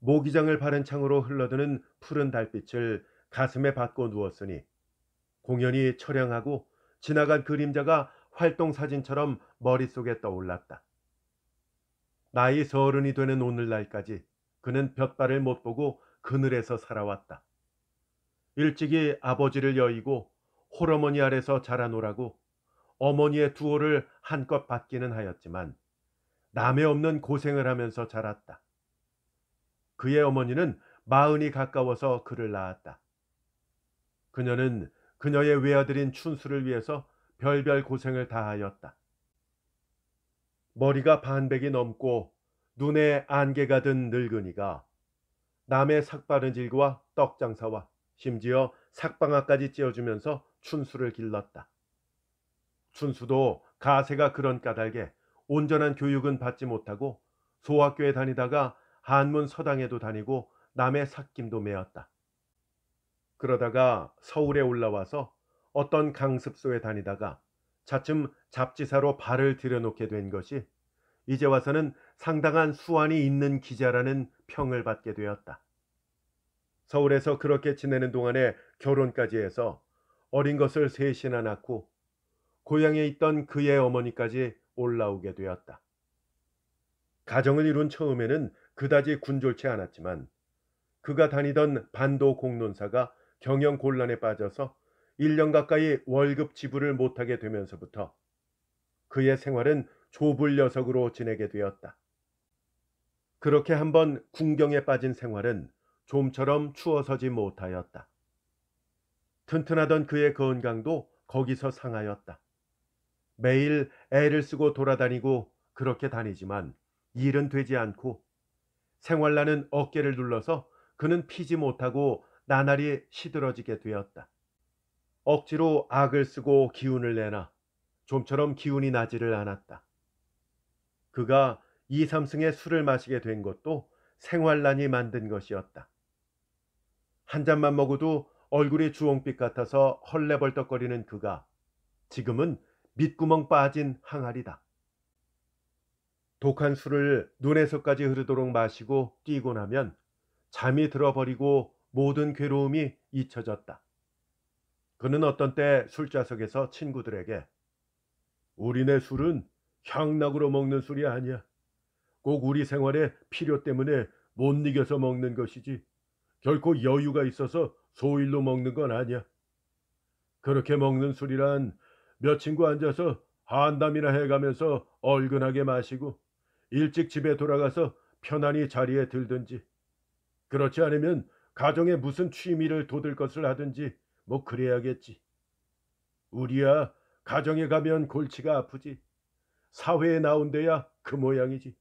모기장을 바른 창으로 흘러드는 푸른 달빛을 가슴에 받고 누웠으니 공연이 처량하고 지나간 그림자가 활동 사진처럼 머릿속에 떠올랐다. 나이 서른이 되는 오늘날까지 그는 볕발을 못 보고 그늘에서 살아왔다. 일찍이 아버지를 여의고 홀어머니 아래서 자라노라고 어머니의 두호를 한껏 받기는 하였지만 남의 없는 고생을 하면서 자랐다. 그의 어머니는 마흔이 가까워서 그를 낳았다. 그녀는 그녀의 외아들인 춘수를 위해서 별별 고생을 다하였다. 머리가 반백이 넘고 눈에 안개가 든 늙은이가 남의 삭바른 질과 떡장사와 심지어 삭방아까지 찧어주면서 춘수를 길렀다. 춘수도 가세가 그런 까닭에 온전한 교육은 받지 못하고 소학교에 다니다가 한문 서당에도 다니고 남의 삭김도 메었다. 그러다가 서울에 올라와서 어떤 강습소에 다니다가 차츰 잡지사로 발을 들여놓게 된 것이 이제 와서는 상당한 수완이 있는 기자라는 평을 받게 되었다. 서울에서 그렇게 지내는 동안에 결혼까지 해서 어린 것을 셋이나 낳고 고향에 있던 그의 어머니까지 올라오게 되었다. 가정을 이룬 처음에는 그다지 군졸치 않았지만 그가 다니던 반도 공론사가 경영 곤란에 빠져서 1년 가까이 월급 지불을 못하게 되면서부터 그의 생활은 조불 녀석으로 지내게 되었다. 그렇게 한번 궁경에 빠진 생활은 좀처럼 추워서지 못하였다. 튼튼하던 그의 건강도 거기서 상하였다. 매일 애를 쓰고 돌아다니고 그렇게 다니지만 일은 되지 않고 생활라는 어깨를 눌러서 그는 피지 못하고 나날이 시들어지게 되었다. 억지로 악을 쓰고 기운을 내나 좀처럼 기운이 나지를 않았다. 그가 2, 3승의 술을 마시게 된 것도 생활란이 만든 것이었다. 한 잔만 먹어도 얼굴이 주홍빛 같아서 헐레벌떡거리는 그가 지금은 밑구멍 빠진 항아리다. 독한 술을 눈에서까지 흐르도록 마시고 뛰고 나면 잠이 들어버리고 모든 괴로움이 잊혀졌다. 그는 어떤 때 술자석에서 친구들에게 우리네 술은 향락으로 먹는 술이 아니야. 꼭 우리 생활에 필요 때문에 못 이겨서 먹는 것이지. 결코 여유가 있어서 소일로 먹는 건 아니야. 그렇게 먹는 술이란 몇 친구 앉아서 한담이나 해가면서 얼근하게 마시고 일찍 집에 돌아가서 편안히 자리에 들든지 그렇지 않으면 가정에 무슨 취미를 돋을 것을 하든지 뭐 그래야겠지. 우리야 가정에 가면 골치가 아프지. 사회에 나온 데야 그 모양이지.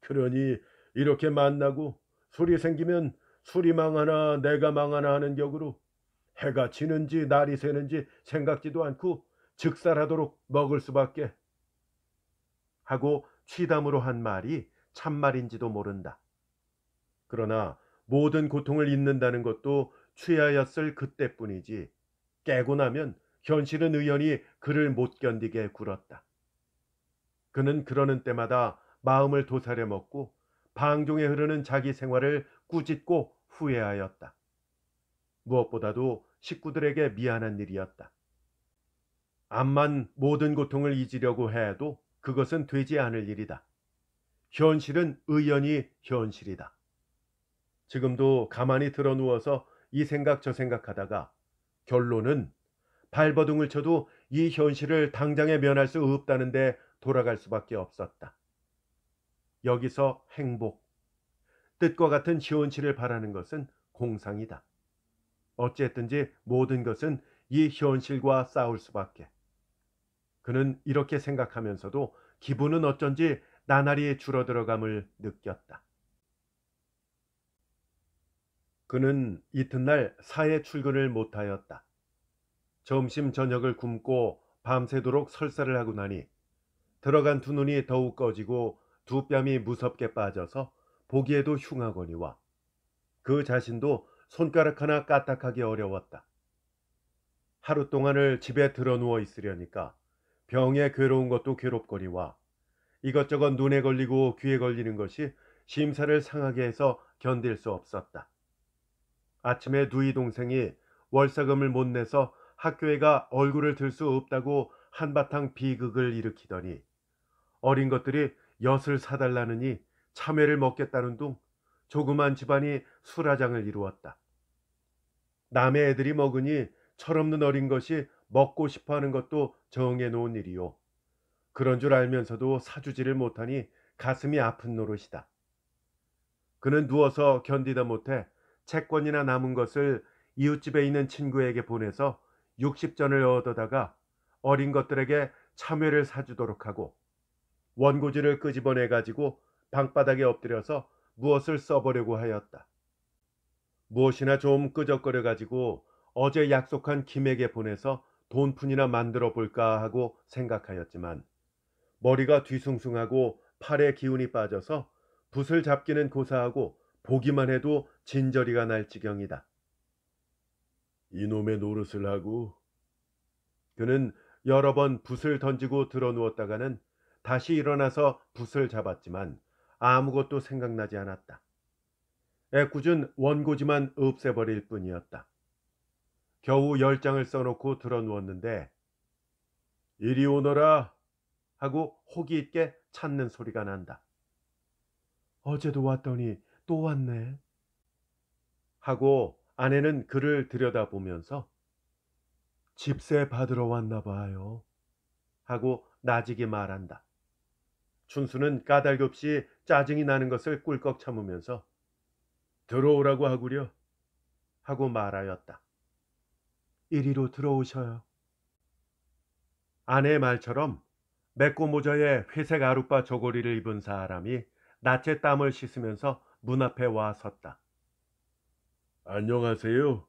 그러니 이렇게 만나고 술이 생기면 술이 망하나 내가 망하나 하는 격으로 해가 지는지 날이 새는지 생각지도 않고 즉살하도록 먹을 수밖에 하고 취담으로 한 말이 참말인지도 모른다. 그러나 모든 고통을 잊는다는 것도 취하였을 그때뿐이지 깨고 나면 현실은 의연히 그를 못 견디게 굴었다. 그는 그러는 때마다 마음을 도사려 먹고 방종에 흐르는 자기 생활을 꾸짖고 후회하였다. 무엇보다도 식구들에게 미안한 일이었다. 암만 모든 고통을 잊으려고 해도 그것은 되지 않을 일이다. 현실은 의연히 현실이다. 지금도 가만히 들어 누워서 이 생각 저 생각하다가 결론은 발버둥을 쳐도 이 현실을 당장에 면할 수 없다는데 돌아갈 수밖에 없었다. 여기서 행복, 뜻과 같은 시현실를 바라는 것은 공상이다. 어찌했든지 모든 것은 이 현실과 싸울 수밖에. 그는 이렇게 생각하면서도 기분은 어쩐지 나날이 줄어들어감을 느꼈다. 그는 이튿날 사회 출근을 못하였다. 점심 저녁을 굶고 밤새도록 설사를 하고 나니 들어간 두 눈이 더욱 꺼지고 두 뺨이 무섭게 빠져서 보기에도 흉하거니와 그 자신도 손가락 하나 까딱하기 어려웠다. 하루 동안을 집에 드러누워 있으려니까 병에 괴로운 것도 괴롭거니와 이것저것 눈에 걸리고 귀에 걸리는 것이 심사를 상하게 해서 견딜 수 없었다. 아침에 누이 동생이 월사금을 못 내서 학교에가 얼굴을 들 수 없다고 한바탕 비극을 일으키더니 어린 것들이 엿을 사달라느니 참외를 먹겠다는 둥 조그만 집안이 수라장을 이루었다. 남의 애들이 먹으니 철없는 어린 것이 먹고 싶어 하는 것도 정해 놓은 일이요. 그런 줄 알면서도 사주지를 못하니 가슴이 아픈 노릇이다. 그는 누워서 견디다 못해 채권이나 남은 것을 이웃집에 있는 친구에게 보내서 60전을 얻어다가 어린 것들에게 참외를 사주도록 하고 원고지를 끄집어내 가지고 방바닥에 엎드려서 무엇을 써보려고 하였다. 무엇이나 좀 끄적거려 가지고 어제 약속한 김에게 보내서 돈푼이나 만들어 볼까 하고 생각하였지만 머리가 뒤숭숭하고 팔에 기운이 빠져서 붓을 잡기는 고사하고 보기만 해도 진저리가 날 지경이다. 이놈의 노릇을 하고 그는 여러 번 붓을 던지고 드러 누웠다가는 다시 일어나서 붓을 잡았지만 아무것도 생각나지 않았다. 애꿎은 원고지만 없애버릴 뿐이었다. 겨우 열 장을 써놓고 들어누웠는데 이리 오너라 하고 호기 있게 찾는 소리가 난다. 어제도 왔더니 또 왔네. 하고 아내는 그를 들여다보면서 집세 받으러 왔나 봐요. 하고 나지게 말한다. 춘수는 까닭없이 짜증이 나는 것을 꿀꺽 참으면서 들어오라고 하구려 하고 말하였다. 이리로 들어오셔요. 아내의 말처럼 맵고 모자에 회색 아룻바 저고리를 입은 사람이 낯에 땀을 씻으면서 문 앞에 와 섰다. 안녕하세요.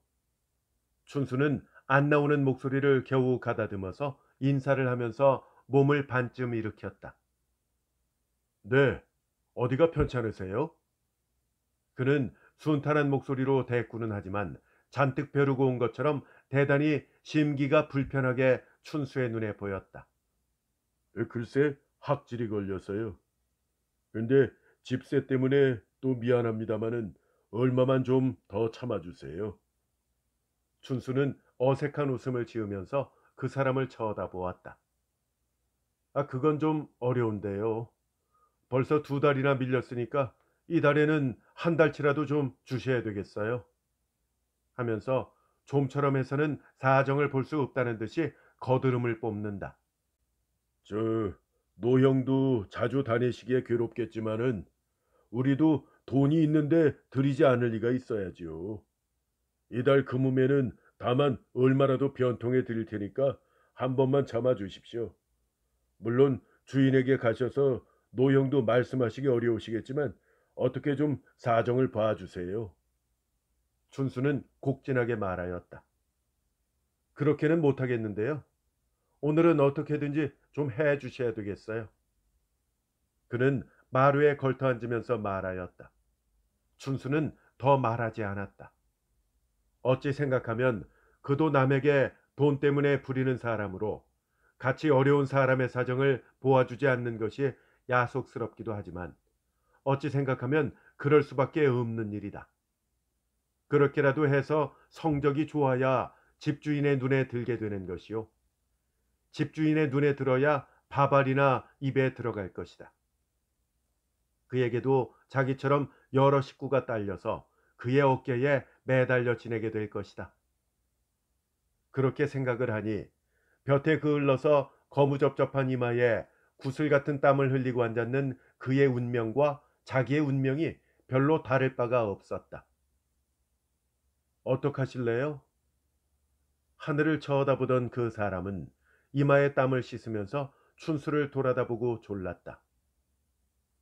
춘수는 안 나오는 목소리를 겨우 가다듬어서 인사를 하면서 몸을 반쯤 일으켰다. 네, 어디가 편찮으세요? 그는 순탄한 목소리로 대꾸는 하지만 잔뜩 벼르고 온 것처럼 대단히 심기가 불편하게 춘수의 눈에 보였다. 글쎄 학질이 걸려서요. 근데 집세 때문에 또 미안합니다마는 얼마만 좀 더 참아주세요. 춘수는 어색한 웃음을 지으면서 그 사람을 쳐다보았다. 아, 그건 좀 어려운데요. 벌써 두 달이나 밀렸으니까 이달에는 한 달치라도 좀 주셔야 되겠어요. 하면서 좀처럼 해서는 사정을 볼 수 없다는 듯이 거드름을 뽑는다저 노형도 자주 다니시기에 괴롭겠지만은 우리도 돈이 있는데 드리지 않을 리가 있어야지요. 이달 금음에는 다만 얼마라도 변통해 드릴 테니까 한 번만 참아 주십시오. 물론 주인에게 가셔서 노형도 말씀하시기 어려우시겠지만 어떻게 좀 사정을 봐주세요. 춘수는 곡진하게 말하였다. 그렇게는 못하겠는데요. 오늘은 어떻게든지 좀 해주셔야 되겠어요. 그는 마루에 걸터 앉으면서 말하였다. 춘수는 더 말하지 않았다. 어찌 생각하면 그도 남에게 돈 때문에 부리는 사람으로 같이 어려운 사람의 사정을 보아주지 않는 것이 야속스럽기도 하지만 어찌 생각하면 그럴 수밖에 없는 일이다. 그렇게라도 해서 성적이 좋아야 집주인의 눈에 들게 되는 것이요. 집주인의 눈에 들어야 밥알이나 입에 들어갈 것이다. 그에게도 자기처럼 여러 식구가 딸려서 그의 어깨에 매달려 지내게 될 것이다. 그렇게 생각을 하니 볕에 그을러서 거무접접한 이마에 구슬 같은 땀을 흘리고 앉았는 그의 운명과 자기의 운명이 별로 다를 바가 없었다. 어떡하실래요? 하늘을 쳐다보던 그 사람은 이마에 땀을 씻으면서 춘수를 돌아다보고 졸랐다.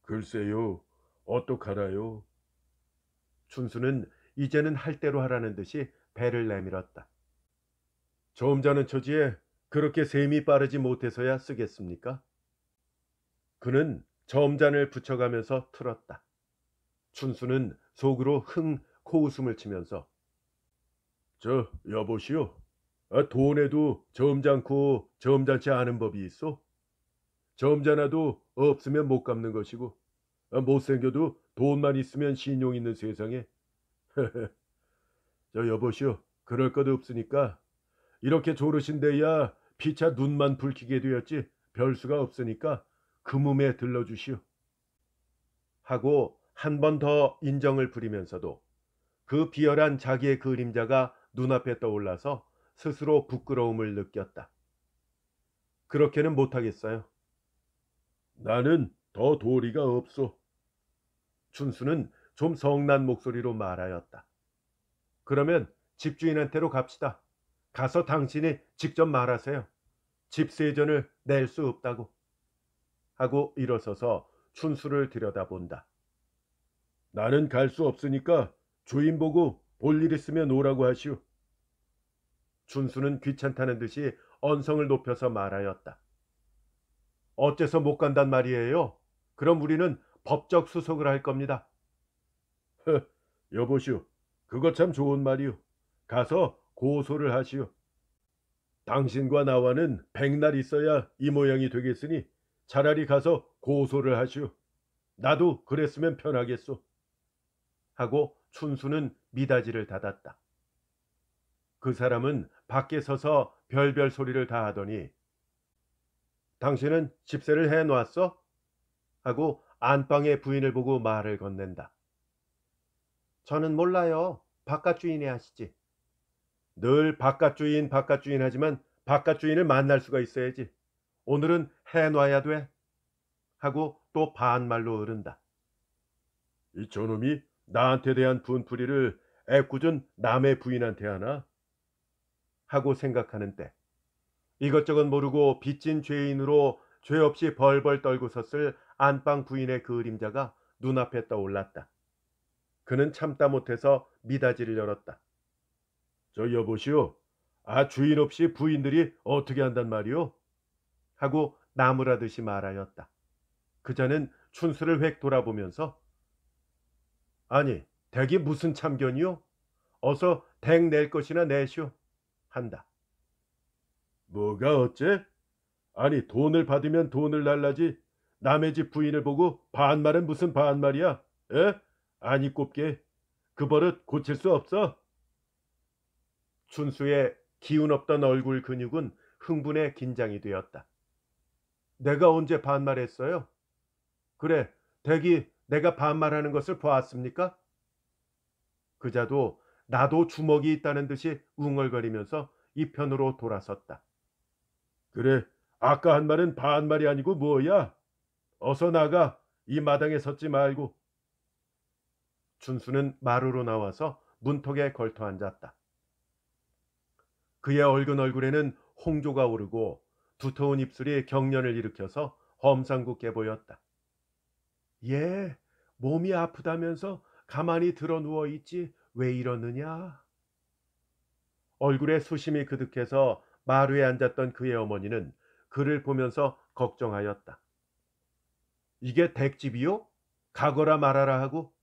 글쎄요, 어떡하라요? 춘수는 이제는 할 대로 하라는 듯이 배를 내밀었다. 점잖은 처지에 그렇게 셈이 빠르지 못해서야 쓰겠습니까? 그는 점잔을 붙여가면서 틀었다. 춘수는 속으로 흥 코웃음을 치면서 저 여보시오. 아, 돈에도 점잖고 점잖지 않은 법이 있어. 점잖아도 없으면 못 갚는 것이고 아, 못생겨도 돈만 있으면 신용 있는 세상에. <laughs> 저 여보시오. 그럴 것 없으니까 이렇게 조르신데야 피차 눈만 붉히게 되었지 별수가 없으니까 그 몸에 들러주시오. 하고 한 번 더 인정을 부리면서도 그 비열한 자기의 그림자가 눈앞에 떠올라서 스스로 부끄러움을 느꼈다. 그렇게는 못하겠어요. 나는 더 도리가 없소. 준수는좀 성난 목소리로 말하였다. 그러면 집주인한테로 갑시다. 가서 당신이 직접 말하세요. 집 세전을 낼 수 없다고. 하고 일어서서 춘수를 들여다본다. 나는 갈 수 없으니까 주인 보고 볼일 있으면 오라고 하시오. 춘수는 귀찮다는 듯이 언성을 높여서 말하였다. 어째서 못 간단 말이에요? 그럼 우리는 법적 수속을 할 겁니다. 허, 여보시오. 그거 참 좋은 말이오. 가서 고소를 하시오. 당신과 나와는 백날 있어야 이 모양이 되겠으니 차라리 가서 고소를 하시오. 나도 그랬으면 편하겠소. 하고 춘수는 미다지를 닫았다. 그 사람은 밖에 서서 별별 소리를 다 하더니 당신은 집세를 해놓았어 하고 안방의 부인을 보고 말을 건넨다. 저는 몰라요. 바깥 주인이 아시지늘 바깥 주인, 바깥 주인 하지만 바깥 주인을 만날 수가 있어야지. 오늘은 해놔야 돼. 하고 또 반말로 으른다이 저놈이 나한테 대한 분풀이를 애꿎은 남의 부인한테 하나? 하고 생각하는 때 이것저것 모르고 빚진 죄인으로 죄 없이 벌벌 떨고 섰을 안방 부인의 그림자가 눈앞에 떠올랐다. 그는 참다 못해서 미다지를 열었다. 저 여보시오. 아 주인 없이 부인들이 어떻게 한단 말이오? 하고 나무라듯이 말하였다. 그자는 춘수를 획 돌아보면서 아니 댁이 무슨 참견이요? 어서 댁 낼 것이나 내시오 한다. 뭐가 어째? 아니 돈을 받으면 돈을 날라지 남의 집 부인을 보고 반말은 무슨 반말이야? 에? 아니 꼽게 그 버릇 고칠 수 없어? 춘수의 기운 없던 얼굴 근육은 흥분에 긴장이 되었다. 내가 언제 반말했어요? 그래, 대기 내가 반말하는 것을 보았습니까? 그자도 나도 주먹이 있다는 듯이 웅얼거리면서 이 편으로 돌아섰다. 그래, 아까 한 말은 반말이 아니고 뭐야? 어서 나가, 이 마당에 섰지 말고. 준수는 마루로 나와서 문턱에 걸터 앉았다. 그의 얼근 얼굴에는 홍조가 오르고 두터운 입술이 경련을 일으켜서 험상궂게 보였다. 예, 몸이 아프다면서 가만히 들어 누워 있지 왜 이러느냐? 얼굴에 수심이 그득해서 마루에 앉았던 그의 어머니는 그를 보면서 걱정하였다. 이게 댁집이요? 가거라 말하라 하고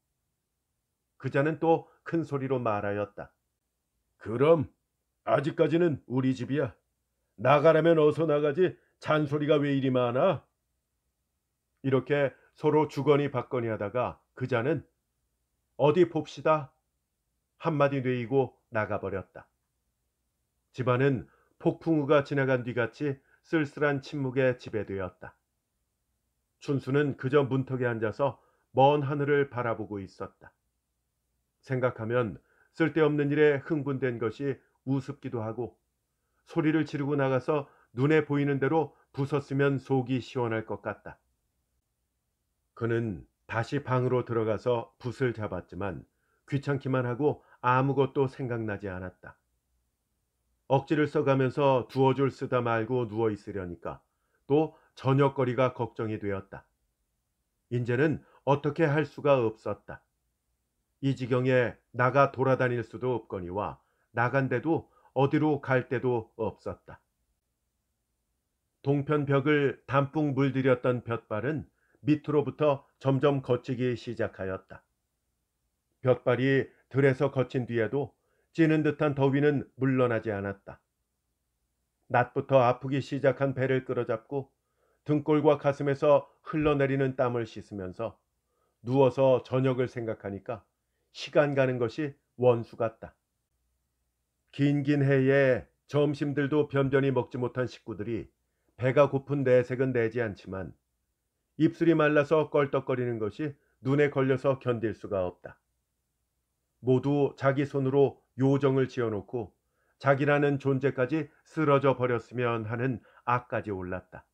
그자는 또 큰 소리로 말하였다. 그럼 아직까지는 우리 집이야. 나가라면 어서 나가지 잔소리가 왜 이리 많아? 이렇게 서로 주거니 받거니 하다가 그자는 어디 봅시다 한마디 뇌이고 나가버렸다. 집안은 폭풍우가 지나간 뒤같이 쓸쓸한 침묵에 지배되었다. 춘수는 그저 문턱에 앉아서 먼 하늘을 바라보고 있었다. 생각하면 쓸데없는 일에 흥분된 것이 우습기도 하고 소리를 지르고 나가서 눈에 보이는 대로 부쉈으면 속이 시원할 것 같다. 그는 다시 방으로 들어가서 붓을 잡았지만 귀찮기만 하고 아무것도 생각나지 않았다. 억지를 써가면서 두어 줄 쓰다 말고 누워 있으려니까 또 저녁거리가 걱정이 되었다. 인제는 어떻게 할 수가 없었다. 이 지경에 나가 돌아다닐 수도 없거니와 나간데도 어디로 갈 데도 없었다. 동편 벽을 담뿍 물들였던 볕발은 밑으로부터 점점 거치기 시작하였다. 볕발이 들에서 거친 뒤에도 찌는 듯한 더위는 물러나지 않았다. 낮부터 아프기 시작한 배를 끌어잡고 등골과 가슴에서 흘러내리는 땀을 씻으면서 누워서 저녁을 생각하니까 시간 가는 것이 원수 같다. 긴긴 해에 점심들도 변변히 먹지 못한 식구들이 배가 고픈 내색은 내지 않지만 입술이 말라서 껄떡거리는 것이 눈에 걸려서 견딜 수가 없다. 모두 자기 손으로 요정을 지어놓고 자기라는 존재까지 쓰러져 버렸으면 하는 악까지 올랐다.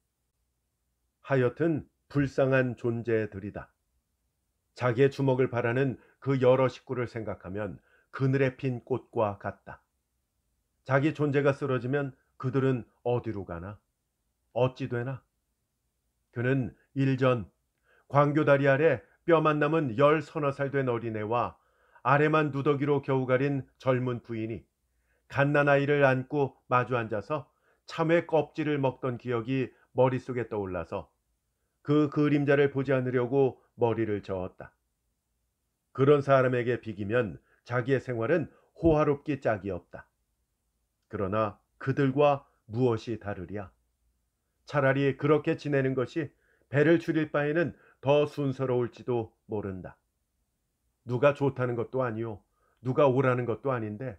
하여튼 불쌍한 존재들이다. 자기의 주먹을 바라는 그 여러 식구를 생각하면 그늘에 핀 꽃과 같다. 자기 존재가 쓰러지면 그들은 어디로 가나? 어찌 되나? 그는 일전 광교다리 아래 뼈만 남은 열 서너 살 된 어린애와 아래만 누더기로 겨우 가린 젊은 부인이 갓난아이를 안고 마주 앉아서 참외 껍질을 먹던 기억이 머릿속에 떠올라서 그 그림자를 보지 않으려고 머리를 저었다. 그런 사람에게 비기면 자기의 생활은 호화롭기 짝이 없다. 그러나 그들과 무엇이 다르랴? 차라리 그렇게 지내는 것이 배를 줄일 바에는 더 순서로울지도 모른다. 누가 좋다는 것도 아니요. 누가 오라는 것도 아닌데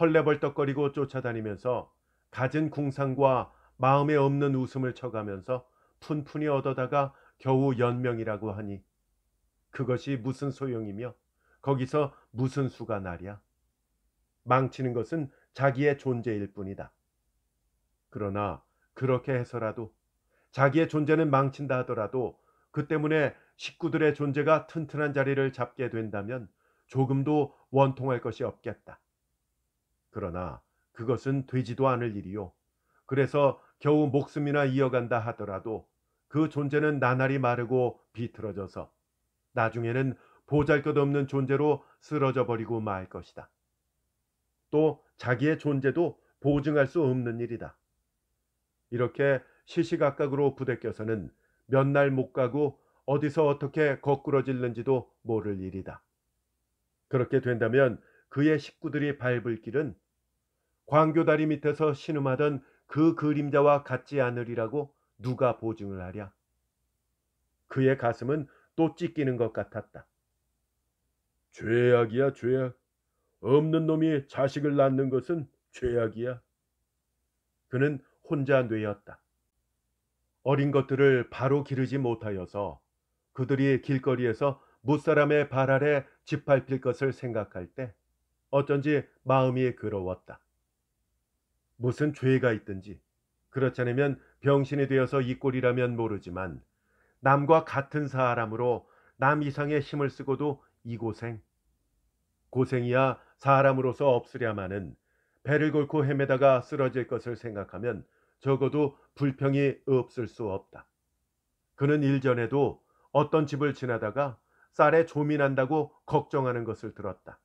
헐레벌떡거리고 쫓아다니면서 갖은 궁상과 마음에 없는 웃음을 쳐가면서 푼푼히 얻어다가 겨우 연명이라고 하니 그것이 무슨 소용이며 거기서 무슨 수가 나랴. 망치는 것은 자기의 존재일 뿐이다. 그러나 그렇게 해서라도 자기의 존재는 망친다 하더라도 그 때문에 식구들의 존재가 튼튼한 자리를 잡게 된다면 조금도 원통할 것이 없겠다. 그러나 그것은 되지도 않을 일이요. 그래서 겨우 목숨이나 이어간다 하더라도 그 존재는 나날이 마르고 비틀어져서 나중에는 보잘것없는 존재로 쓰러져 버리고 말 것이다. 또 자기의 존재도 보증할 수 없는 일이다. 이렇게 시시각각으로 부대껴서는 몇 날 못 가고 어디서 어떻게 거꾸러질는지도 모를 일이다. 그렇게 된다면 그의 식구들이 밟을 길은 광교다리 밑에서 신음하던 그 그림자와 같지 않으리라고 누가 보증을 하랴. 그의 가슴은 또 찢기는 것 같았다. 죄악이야 죄악. 없는 놈이 자식을 낳는 것은 죄악이야. 그는 혼자 뇌였다. 어린 것들을 바로 기르지 못하여서 그들이 길거리에서 무사람의 발 아래 짓밟힐 것을 생각할 때 어쩐지 마음이 그러웠다. 무슨 죄가 있든지 그렇지 않으면 병신이 되어서 이 꼴이라면 모르지만 남과 같은 사람으로 남 이상의 힘을 쓰고도 이 고생 고생이야 사람으로서 없으랴마는 배를 골고 헤매다가 쓰러질 것을 생각하면 적어도 불평이 없을 수 없다. 그는 일전에도 어떤 집을 지나다가 쌀에 조미 난다고 걱정하는 것을 들었다.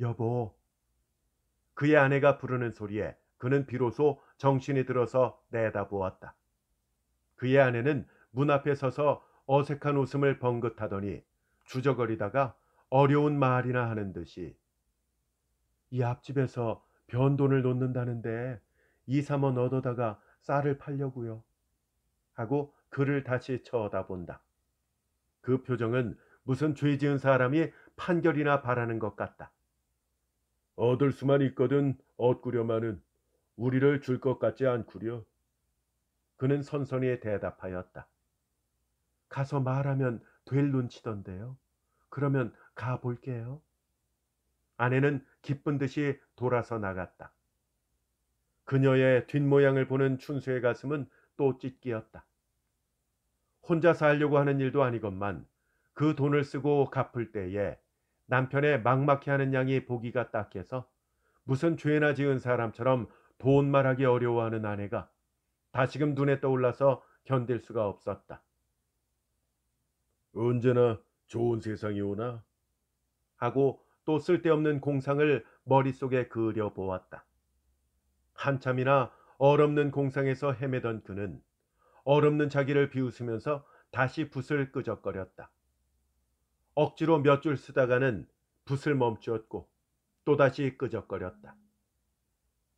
여보. 그의 아내가 부르는 소리에 그는 비로소 정신이 들어서 내다보았다. 그의 아내는 문 앞에 서서 어색한 웃음을 번긋하더니 주저거리다가 어려운 말이나 하는 듯이 이 앞집에서 변돈을 놓는다는데 2, 3원 얻어다가 쌀을 팔려고요. 하고 그를 다시 쳐다본다. 그 표정은 무슨 죄 지은 사람이 판결이나 바라는 것 같다. 얻을 수만 있거든 얻구려마는 우리를 줄 것 같지 않구려. 그는 선선히 대답하였다. 가서 말하면 될 눈치던데요. 그러면 가 볼게요. 아내는 기쁜 듯이 돌아서 나갔다. 그녀의 뒷모양을 보는 춘수의 가슴은 또찢기었다 혼자 살려고 하는 일도 아니건만 그 돈을 쓰고 갚을 때에 남편의 막막해 하는 양이 보기가 딱해서 무슨 죄나 지은 사람처럼 돈 말하기 어려워하는 아내가 다시금 눈에 떠올라서 견딜 수가 없었다. 언제나 좋은 세상이 오나? 하고 또 쓸데없는 공상을 머릿속에 그려보았다. 한참이나 얼없는 공상에서 헤매던 그는 얼없는 자기를 비웃으면서 다시 붓을 끄적거렸다. 억지로 몇 줄 쓰다가는 붓을 멈추었고 또다시 끄적거렸다.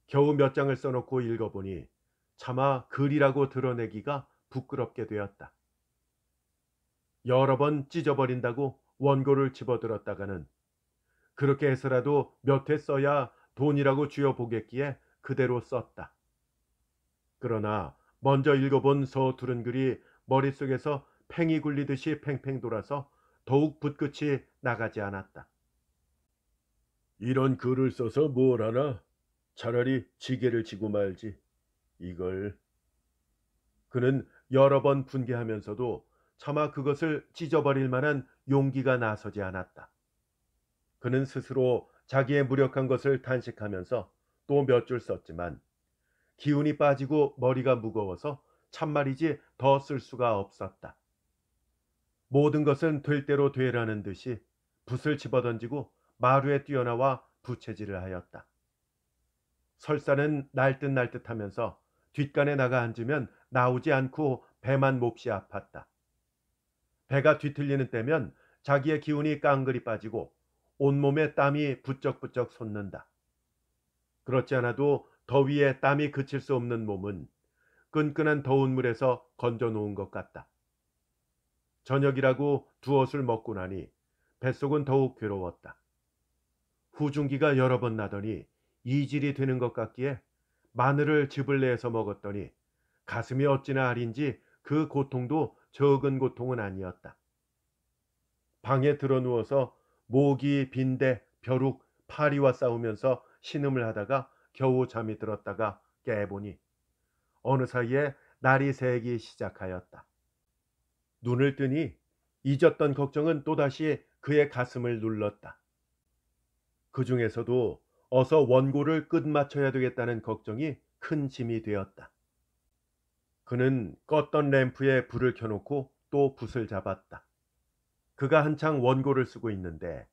겨우 몇 장을 써놓고 읽어보니 차마 글이라고 드러내기가 부끄럽게 되었다. 여러 번 찢어버린다고 원고를 집어들었다가는 그렇게 해서라도 몇 회 써야 돈이라고 쥐어보겠기에 그대로 썼다. 그러나 먼저 읽어본 서투른 글이 머릿속에서 팽이 굴리듯이 팽팽 돌아서 더욱 붓끝이 나가지 않았다. 이런 글을 써서 뭘 하나? 차라리 지게를 지고 말지. 이걸. 그는 여러 번 분개하면서도 차마 그것을 찢어버릴 만한 용기가 나서지 않았다. 그는 스스로 자기의 무력한 것을 탄식하면서 또 몇 줄 썼지만 기운이 빠지고 머리가 무거워서 참말이지 더 쓸 수가 없었다. 모든 것은 될 대로 되라는 듯이 붓을 집어던지고 마루에 뛰어나와 부채질을 하였다. 설사는 날듯 날듯 하면서 뒷간에 나가 앉으면 나오지 않고 배만 몹시 아팠다. 배가 뒤틀리는 때면 자기의 기운이 깡그리 빠지고 온몸에 땀이 부쩍부쩍 솟는다. 그렇지 않아도 더위에 땀이 그칠 수 없는 몸은 끈끈한 더운 물에서 건져 놓은 것 같다. 저녁이라고 두엇을 먹고 나니 뱃속은 더욱 괴로웠다. 후중기가 여러 번 나더니 이질이 되는 것 같기에 마늘을 즙을 내서 먹었더니 가슴이 어찌나 아린지 그 고통도 적은 고통은 아니었다. 방에 들어 누워서 모기, 빈대, 벼룩, 파리와 싸우면서 신음을 하다가 겨우 잠이 들었다가 깨보니 어느 사이에 날이 새기 시작하였다. 눈을 뜨니 잊었던 걱정은 또다시 그의 가슴을 눌렀다. 그 중에서도 어서 원고를 끝마쳐야 되겠다는 걱정이 큰 짐이 되었다. 그는 껐던 램프에 불을 켜놓고 또 붓을 잡았다. 그가 한창 원고를 쓰고 있는데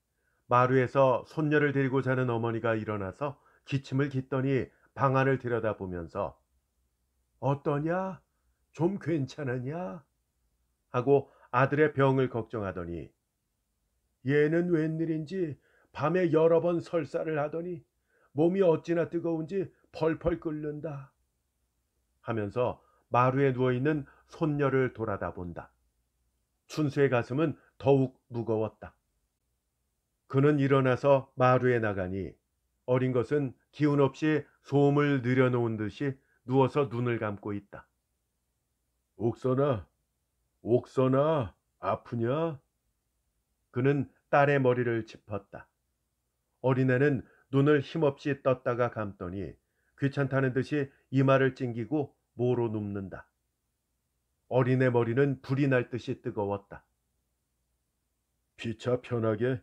마루에서 손녀를 데리고 자는 어머니가 일어나서 기침을 깃더니 방 안을 들여다보면서 어떠냐? 좀 괜찮으냐? 하고 아들의 병을 걱정하더니 얘는 웬일인지 밤에 여러 번 설사를 하더니 몸이 어찌나 뜨거운지 펄펄 끓는다 하면서 마루에 누워있는 손녀를 돌아다 본다. 춘수의 가슴은 더욱 무거웠다. 그는 일어나서 마루에 나가니 어린 것은 기운 없이 소음을 늘여놓은 듯이 누워서 눈을 감고 있다. 옥선아, 옥선아, 아프냐? 그는 딸의 머리를 짚었다. 어린애는 눈을 힘없이 떴다가 감더니 귀찮다는 듯이 이마를 찡기고 모로 눕는다. 어린애 머리는 불이 날 듯이 뜨거웠다. 피차 편하게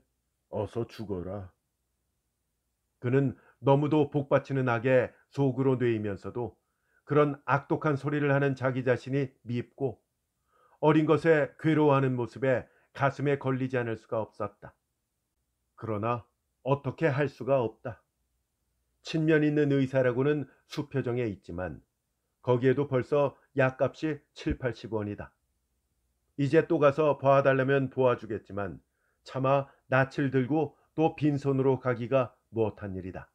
어서 죽어라. 그는 너무도 복받치는 악에 속으로 뇌이면서도 그런 악독한 소리를 하는 자기 자신이 밉고 어린 것에 괴로워하는 모습에 가슴에 걸리지 않을 수가 없었다. 그러나 어떻게 할 수가 없다. 친면 있는 의사라고는 수표정에 있지만 거기에도 벌써 약값이 7, 80원이다. 이제 또 가서 보아달라면 보아주겠지만 차마 낯을 들고 또 빈손으로 가기가 못한 일이다.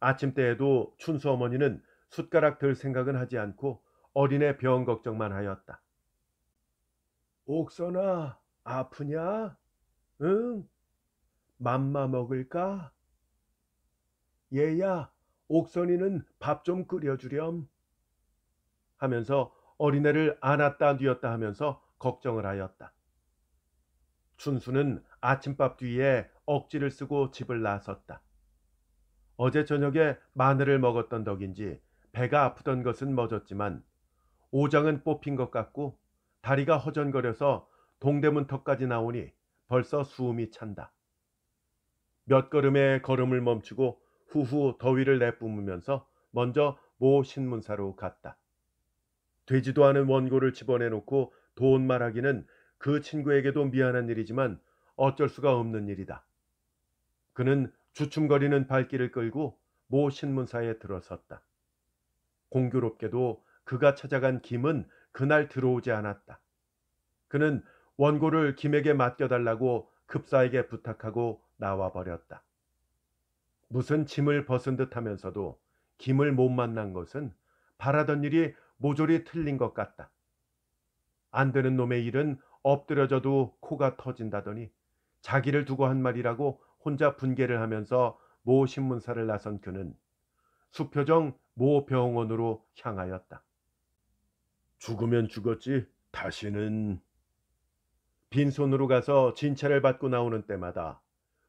아침 때에도 춘수 어머니는 숟가락 들 생각은 하지 않고 어린애 병 걱정만 하였다. 옥선아, 아프냐? 응? 맘마 먹을까? 얘야, 옥선이는 밥 좀 끓여주렴 하면서 어린애를 안았다 뉘었다 하면서 걱정을 하였다. 춘수는 아침밥 뒤에 억지를 쓰고 집을 나섰다. 어제 저녁에 마늘을 먹었던 덕인지 배가 아프던 것은 멎었지만 오장은 뽑힌 것 같고 다리가 허전거려서 동대문 턱까지 나오니 벌써 숨이 찬다. 몇 걸음의 걸음을 멈추고 후후 더위를 내뿜으면서 먼저 모 신문사로 갔다. 되지도 않은 원고를 집어내놓고 돈 말하기는 그 친구에게도 미안한 일이지만 어쩔 수가 없는 일이다. 그는 주춤거리는 발길을 끌고 모 신문사에 들어섰다. 공교롭게도 그가 찾아간 김은 그날 들어오지 않았다. 그는 원고를 김에게 맡겨달라고 급사에게 부탁하고 나와버렸다. 무슨 짐을 벗은 듯 하면서도 김을 못 만난 것은 바라던 일이 모조리 틀린 것 같다. 안 되는 놈의 일은 엎드려져도 코가 터진다더니 자기를 두고 한 말이라고 혼자 분개를 하면서 모 신문사를 나선 그는 수표정 모 병원으로 향하였다. 죽으면 죽었지 다시는 빈손으로 가서 진찰을 받고 나오는 때마다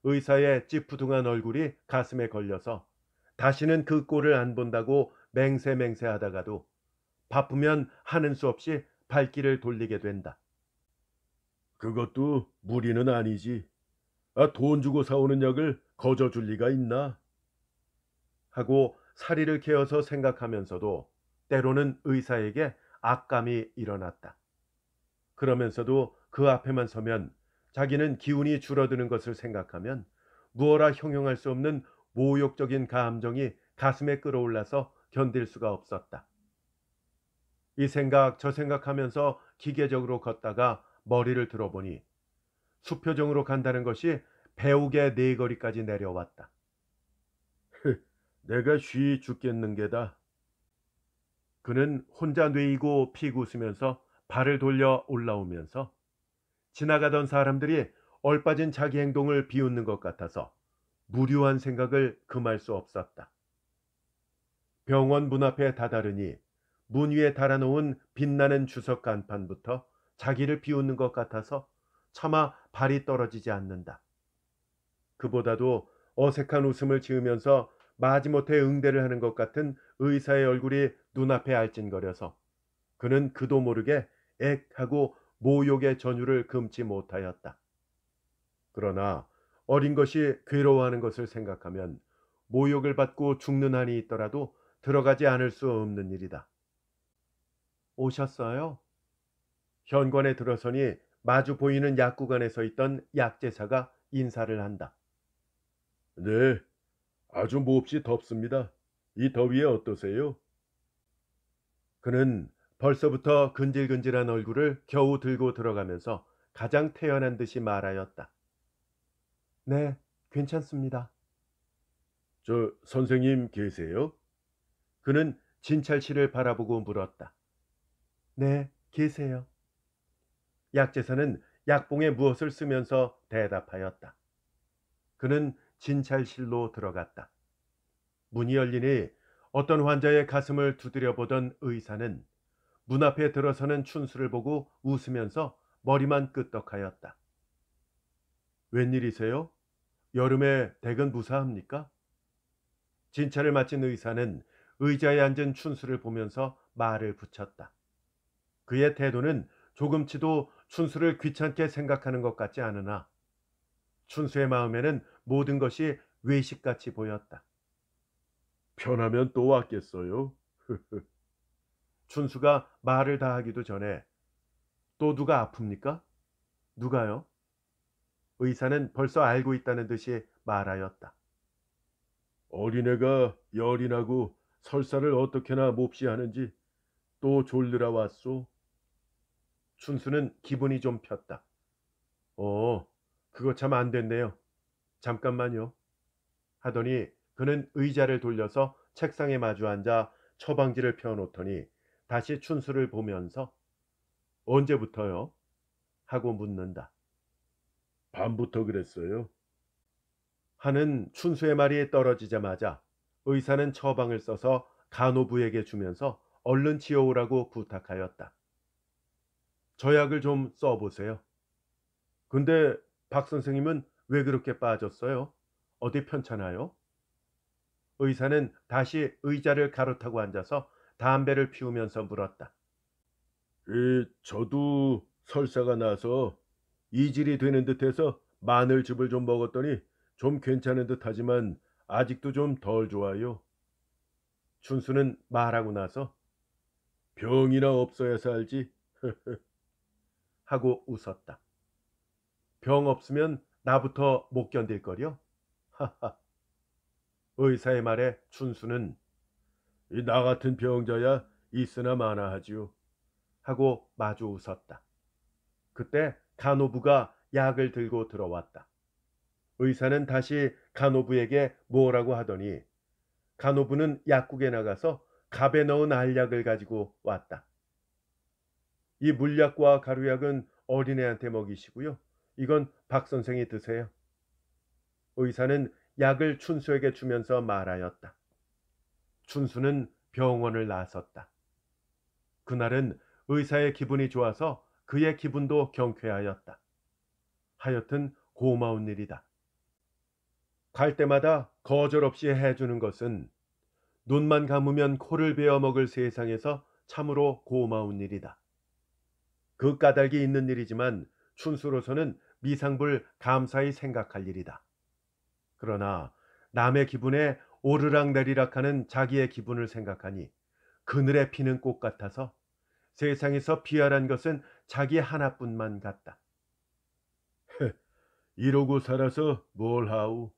의사의 찌푸둥한 얼굴이 가슴에 걸려서 다시는 그 꼴을 안 본다고 맹세맹세 하다가도 바쁘면 하는 수 없이 발길을 돌리게 된다. 그것도 무리는 아니지. 아, 돈 주고 사오는 약을 거저 줄 리가 있나? 하고 사리를 캐어서 생각하면서도 때로는 의사에게 악감이 일어났다. 그러면서도 그 앞에만 서면 자기는 기운이 줄어드는 것을 생각하면 무어라 형용할 수 없는 모욕적인 감정이 가슴에 끌어올라서 견딜 수가 없었다. 이 생각 저 생각하면서 기계적으로 걷다가 머리를 들어보니 수표정으로 간다는 것이 배우게 네거리까지 내려왔다. 내가 쉬 죽겠는 게다. 그는 혼자 뇌이고 피고 웃으면서 발을 돌려 올라오면서 지나가던 사람들이 얼빠진 자기 행동을 비웃는 것 같아서 무료한 생각을 금할 수 없었다. 병원 문 앞에 다다르니 문 위에 달아놓은 빛나는 주석 간판부터 자기를 비웃는 것 같아서 차마 발이 떨어지지 않는다. 그보다도 어색한 웃음을 지으면서 마지못해 응대를 하는 것 같은 의사의 얼굴이 눈앞에 알찐거려서 그는 그도 모르게 액 하고 모욕의 전율을 금치 못하였다. 그러나 어린 것이 괴로워하는 것을 생각하면 모욕을 받고 죽는 한이 있더라도 들어가지 않을 수 없는 일이다. 오셨어요? 현관에 들어서니 마주 보이는 약국안에서 있던 약제사가 인사를 한다. 네, 아주 몹시 덥습니다. 이 더위에 어떠세요? 그는 벌써부터 근질근질한 얼굴을 겨우 들고 들어가면서 가장 태연한 듯이 말하였다. 네, 괜찮습니다. 저 선생님 계세요? 그는 진찰 실을 바라보고 물었다. 네, 계세요. 약재사는 약봉에 무엇을 쓰면서 대답하였다. 그는 진찰실로 들어갔다. 문이 열리니 어떤 환자의 가슴을 두드려 보던 의사는 문 앞에 들어서는 춘수를 보고 웃으면서 머리만 끄떡하였다. 웬일이세요? 여름에 댁은 무사합니까? 진찰을 마친 의사는 의자에 앉은 춘수를 보면서 말을 붙였다. 그의 태도는 조금치도 춘수를 귀찮게 생각하는 것 같지 않으나 춘수의 마음에는 모든 것이 외식같이 보였다. 편하면 또 왔겠어요? <laughs> 춘수가 말을 다 하기도 전에 또 누가 아픕니까? 누가요? 의사는 벌써 알고 있다는 듯이 말하였다. 어린애가 열이 나고 설사를 어떻게나 몹시 하는지 또 졸느라 왔소. 춘수는 기분이 좀 폈다. 어, 그거 참 안 됐네요. 잠깐만요. 하더니 그는 의자를 돌려서 책상에 마주 앉아 처방지를 펴놓더니 다시 춘수를 보면서 언제부터요? 하고 묻는다. 밤부터 그랬어요. 하는 춘수의 말이 떨어지자마자 의사는 처방을 써서 간호부에게 주면서 얼른 지어오라고 부탁하였다. 저약을 좀 써보세요. 근데 박 선생님은 왜 그렇게 빠졌어요? 어디 편찮아요? 의사는 다시 의자를 가로타고 앉아서 담배를 피우면서 물었다. 에, 저도 설사가 나서 이질이 되는 듯해서 마늘즙을 좀 먹었더니 좀 괜찮은 듯하지만 아직도 좀 덜 좋아요. 춘수는 말하고 나서 병이나 없어야 살지 <laughs> 하고 웃었다. 병 없으면 나부터 못 견딜 거려? <laughs> 하하. 의사의 말에 춘수는 나 같은 병자야 있으나 마나 하지요. 하고 마주 웃었다. 그때 간호부가 약을 들고 들어왔다. 의사는 다시 간호부에게 뭐라고 하더니 간호부는 약국에 나가서 갑에 넣은 알약을 가지고 왔다. 이 물약과 가루약은 어린애한테 먹이시고요. 이건 박 선생이 드세요. 의사는 약을 춘수에게 주면서 말하였다. 춘수는 병원을 나섰다. 그날은 의사의 기분이 좋아서 그의 기분도 경쾌하였다. 하여튼 고마운 일이다. 갈 때마다 거절 없이 해주는 것은 눈만 감으면 코를 베어 먹을 세상에서 참으로 고마운 일이다. 그 까닭이 있는 일이지만 춘수로서는 미상불 감사히 생각할 일이다. 그러나 남의 기분에 오르락 내리락하는 자기의 기분을 생각하니 그늘에 피는 꽃 같아서 세상에서 비열한 것은 자기 하나뿐만 같다. 이러고 살아서 뭘 하우?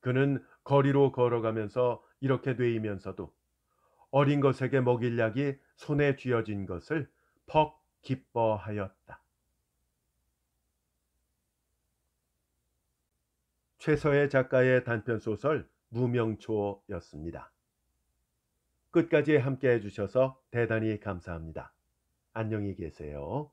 그는 거리로 걸어가면서 이렇게 되이면서도 어린 것에게 먹일 약이 손에 쥐어진 것을 퍽 기뻐하였다. 최서혜 작가의 단편소설 무명초였습니다. 끝까지 함께 해주셔서 대단히 감사합니다. 안녕히 계세요.